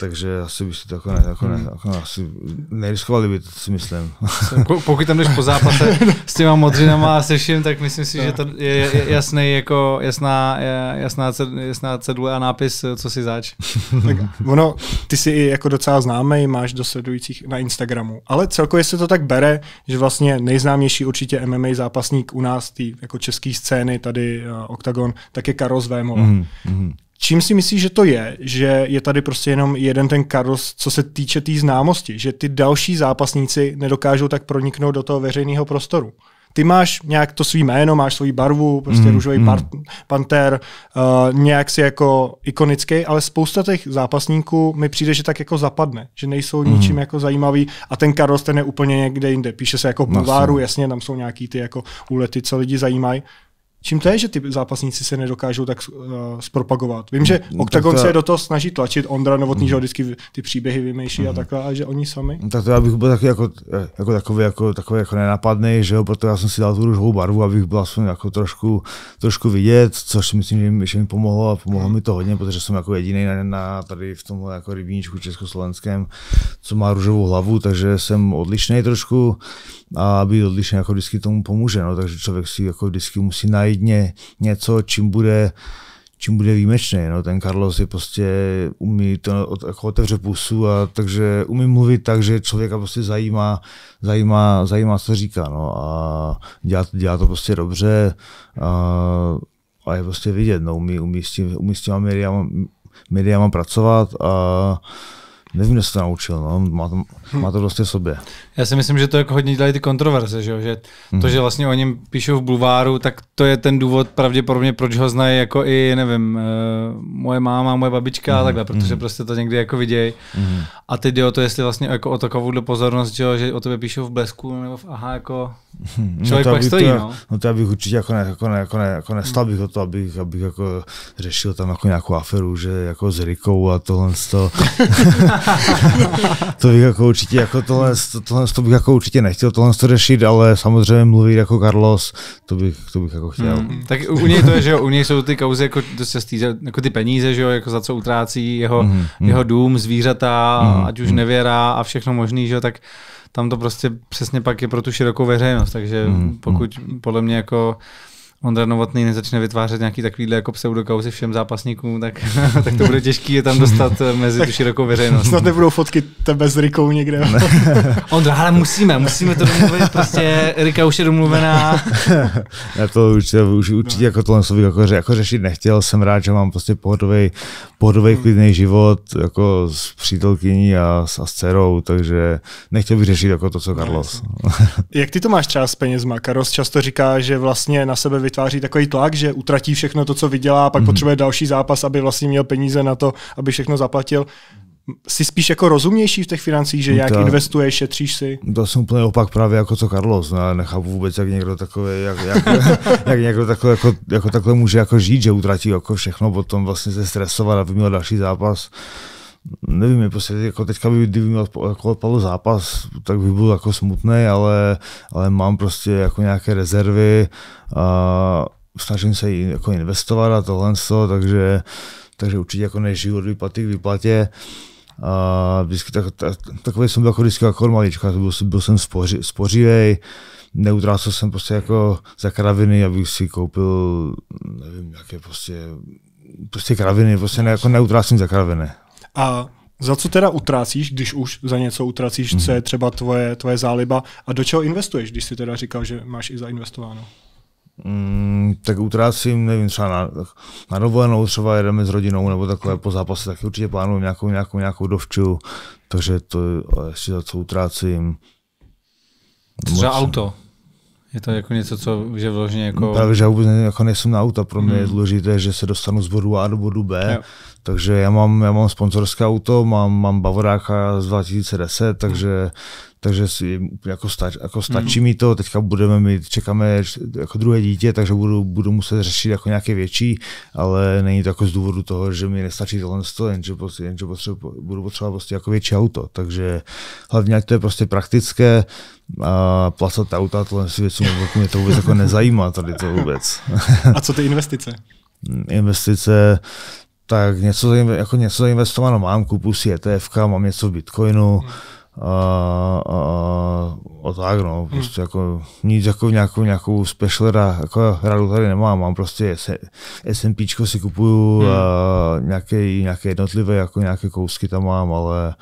takže asi by si to jako, ne, jako, ne, hmm. jako asi neriskovali by to, si myslím. Pokud tam jdeš po zápase s těma modřinama a seším, tak myslím si, že to je jasný, jako jasná, jasná, jasná cedule a nápis, co si zač. Tak ono, ty jsi i jako docela známý, máš do sledujících na Instagramu, ale celkově se to tak bere, že vlastně nejznámější určitě MMA zápasník u nás, tý jako český scény, tady uh, Octagon, tak je Karol Zvémola. Mm-hmm. Čím si myslíš, že to je? Že je tady prostě jenom jeden ten Carlos, co se týče té tý známosti, že ty další zápasníci nedokážou tak proniknout do toho veřejného prostoru. Ty máš nějak to svý jméno, máš svoji barvu, prostě mm, růžový mm. Part- panter, uh, nějak si jako ikonický, ale spousta těch zápasníků mi přijde, že tak jako zapadne, že nejsou mm. ničím jako zajímavý a ten Carlos ten je úplně někde jinde. Píše se jako no, bulváru, jasně, tam jsou nějaký ty jako úlety, co lidi zajímají, Čím to je, že ty zápasníci se nedokážou tak uh, zpropagovat? Vím, že mm, Octagon se do toho snaží tlačit, Ondra Novotný, že mm. vždycky ty příběhy vymýšlí a mm. takhle, a že oni sami? No, tak to já bych byl taky jako, jako takový, jako, takový jako nenapadný, že jo, proto já jsem si dal tu růžovou barvu, abych byl aspoň jako trošku, trošku vidět, což si myslím, že mi, že mi pomohlo a pomohlo mi to hodně, protože jsem jako jediný na, na, tady v tom jako rybníčku československém, co má růžovou hlavu, takže jsem odlišný trošku a aby odlišně jako vždycky tomu pomůže. No. Takže člověk si jako vždycky musí najít ně, něco, čím bude čím bude výjimečný. No. Ten Carlos je prostě, umí to jako otevře pusu, a takže umí mluvit tak, že člověka prostě zajímá, zajímá, zajímá co říká. No. A dělá, dělá to prostě dobře a, a je prostě vidět, no. umí, umí, s tím, umí s těma médiama, médiama pracovat a nevím, kde se to naučil, no. má, to, má to prostě v sobě. Já si myslím, že to jako hodně dělají ty kontroverze, že, že to, mhm. že vlastně o něm píšou v bulváru, tak to je ten důvod pravděpodobně, proč ho znají jako i, nevím, eh, moje máma, moje babička mm. a mhm. takhle, protože mm. prostě to někdy jako vidějí. Mm. A teď jde o to, jestli vlastně jako o takovouhle pozornost, že, že o tebe píšou v blesku nebo v aha, jako no, člověk no pak stojí. To, no. no to já bych určitě jako, ne, jako, ne, jako, ne, jako nestal hmm. bych o to, abych, abych jako řešil tam jako nějakou aferu, že jako s Rikou a tohle to. to bych jako určitě jako tohle, tohle to bych jako určitě nechtěl tohle to řešit, ale samozřejmě mluvit jako Carlos, to bych, to bych jako chtěl. Hmm, tak u něj to je, že jo, u něj jsou ty kauzy jako dost častý, jako ty peníze, že jo, jako za co utrácí jeho, hmm, hmm, jeho dům, zvířata, hmm, ať už hmm. nevěra a všechno možný, že jo, tak tam to prostě přesně pak je pro tu širokou veřejnost, takže hmm, hmm. pokud podle mě jako Ondra Novotný nezačne vytvářet nějaký takovýhle jako pseudokauzy všem zápasníkům, tak, tak to bude těžký je tam dostat eh, mezi tu širokou veřejnost. Snad nebudou fotky tebe s Rikou někde. Ondra, ale musíme, musíme to domluvit, prostě Rika už je domluvená. Já to už, už určitě jako tohle slovy jako, ře, jako řešit nechtěl, jsem rád, že mám prostě pohodový, pohodový hmm. klidný život jako s přítelkyní a, s, a s dcerou, takže nechtěl bych řešit jako to, co Carlos. Jak ty to máš třeba s penězma? Carlos často říká, že vlastně na sebe vytváří takový tlak, že utratí všechno to, co vydělá, a pak mm-hmm. potřebuje další zápas, aby vlastně měl peníze na to, aby všechno zaplatil si spíš jako rozumnější v těch financích, že nějak no investuješ, šetříš si? To jsem úplně opak právě jako co Carlos. Ne? No, Nechápu vůbec, jak někdo takový, jak, jak, jak někdo takhle, jako, jako takhle může jako žít, že utratí jako všechno, potom vlastně se stresovat, a vyměl další zápas nevím, prostě jako teďka, kdyby měl jako odpadl zápas, tak by byl jako smutný, ale, ale mám prostě jako nějaké rezervy a snažím se jako investovat a tohle, takže, takže určitě jako než život vyplatí k výplatě. A vždycky tak, tak, takový jsem byl jako vždycky jako malička, byl, byl jsem spoři, spořivej, neutrácel jsem prostě jako za kraviny, abych si koupil, nevím, jaké prostě, prostě kraviny, prostě ne, jako neutrácím za kraviny. A za co teda utrácíš, když už za něco utrácíš, co je mhm. třeba tvoje, tvoje záliba a do čeho investuješ, když jsi teda říkal, že máš i zainvestováno? Mm, tak utrácím, nevím, třeba na, na dovolenou, třeba jedeme s rodinou nebo takové po zápase, tak určitě plánuju nějakou, nějakou, nějakou dovču, takže to ještě za co utrácím. Třeba Moc. auto. Je to jako něco, co že vložně jako... No, právě, že já vůbec ne, jako nejsem na auta, pro mě mm. je hmm. důležité, že se dostanu z bodu A do bodu B. Jo takže já mám, já mám sponzorské auto, mám, mám Bavoráka z 2010, takže, hmm. takže si, jako, stač, jako stačí hmm. mi to. Teďka budeme mít, čekáme jako druhé dítě, takže budu, budu muset řešit jako nějaké větší, ale není to jako z důvodu toho, že mi nestačí tohle sto, jenže, prostě, jenže potřebu, budu potřebovat prostě jako větší auto. Takže hlavně, ať to je prostě praktické, a plasat auta, tohle si věců, mě to vůbec jako nezajímá tady to vůbec. A co ty investice? investice, tak něco, jako něco zainvestováno mám, kupu si ETF, mám něco v Bitcoinu, hmm. a, a, a tak no, hmm. prostě hmm. jako nic jako nějakou, nějakou special jako radu tady nemám, mám prostě SMP si kupuju, hmm. nějaké, nějaké jednotlivé, jako nějaké kousky tam mám, ale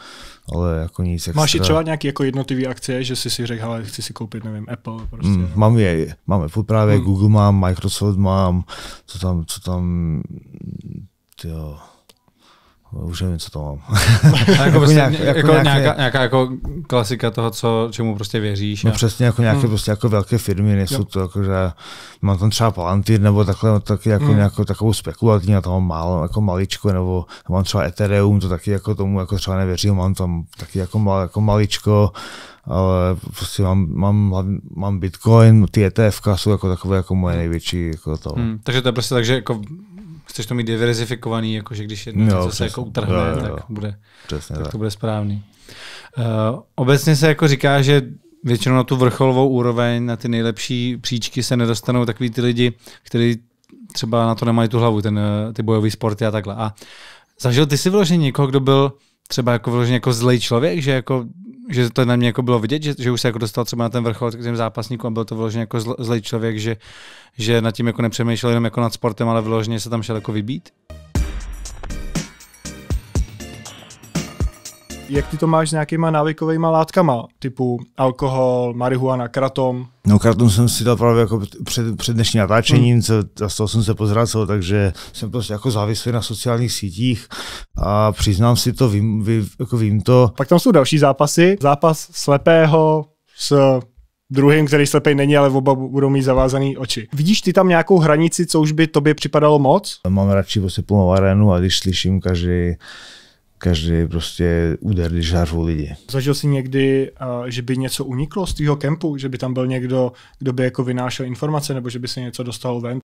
ale jako nic extra. Máš i třeba nějaké jako jednotlivé akcie, že jsi si řekl, ale chci si koupit, nevím, Apple prostě. no. mám je, mám Apple právě, hmm. Google mám, Microsoft mám, co tam, co tam, Jo, už nevím, co to mám. Jako, jako prostě, nějak, jako, jako nějaké, nějaká, nějaká jako klasika toho, co, čemu prostě věříš. No a... přesně, jako nějaké hmm. prostě jako velké firmy, nejsou jo. to jako, že mám tam třeba Palantir nebo takhle, taky jako hmm. nějakou takovou spekulativní a tam málo, jako maličko, nebo mám třeba Ethereum, to taky jako tomu jako třeba nevěřím, mám tam taky jako, mal, jako maličko, ale prostě mám, mám, mám Bitcoin, ty ETF jsou jako takové jako moje hmm. největší jako to. Hmm, takže to je prostě tak, že jako chceš to mít diverzifikovaný, jakože když jedno něco se jako utrhne, jo, jo, jo. tak, bude, přesně tak, tak to bude správný. Uh, obecně se jako říká, že většinou na tu vrcholovou úroveň, na ty nejlepší příčky se nedostanou takový ty lidi, kteří třeba na to nemají tu hlavu, ten, eh, ty bojové sporty a takhle. A zažil ty si vyloženě někoho, kdo byl třeba jako vyloženě jako zlej člověk, že jako že to na mě jako bylo vidět, že, že už se jako dostal třeba na ten vrchol k těm zápasníkům a byl to vyloženě jako zl, zlej člověk, že, že nad tím jako nepřemýšlel jenom jako nad sportem, ale vložně se tam šel jako vybít? Jak ty to máš s nějakýma návykovými látkama, typu alkohol, marihuana, kratom? No kratom jsem si dal právě jako před, před dnešním natáčením, hmm. co, z toho jsem se pozrácel, takže jsem prostě jako závislý na sociálních sítích a přiznám si to, vím, vím, jako vím to. Pak tam jsou další zápasy, zápas slepého s druhým, který slepej není, ale oba budou mít zavázané oči. Vidíš ty tam nějakou hranici, co už by tobě připadalo moc? Mám radši prostě plnou arénu a když slyším každý každý prostě úder, když řvou lidi. Zažil jsi někdy, eh, že by něco uniklo z tvého kempu, že by tam byl někdo, kdo by jako vynášel informace, nebo že by se něco dostalo ven?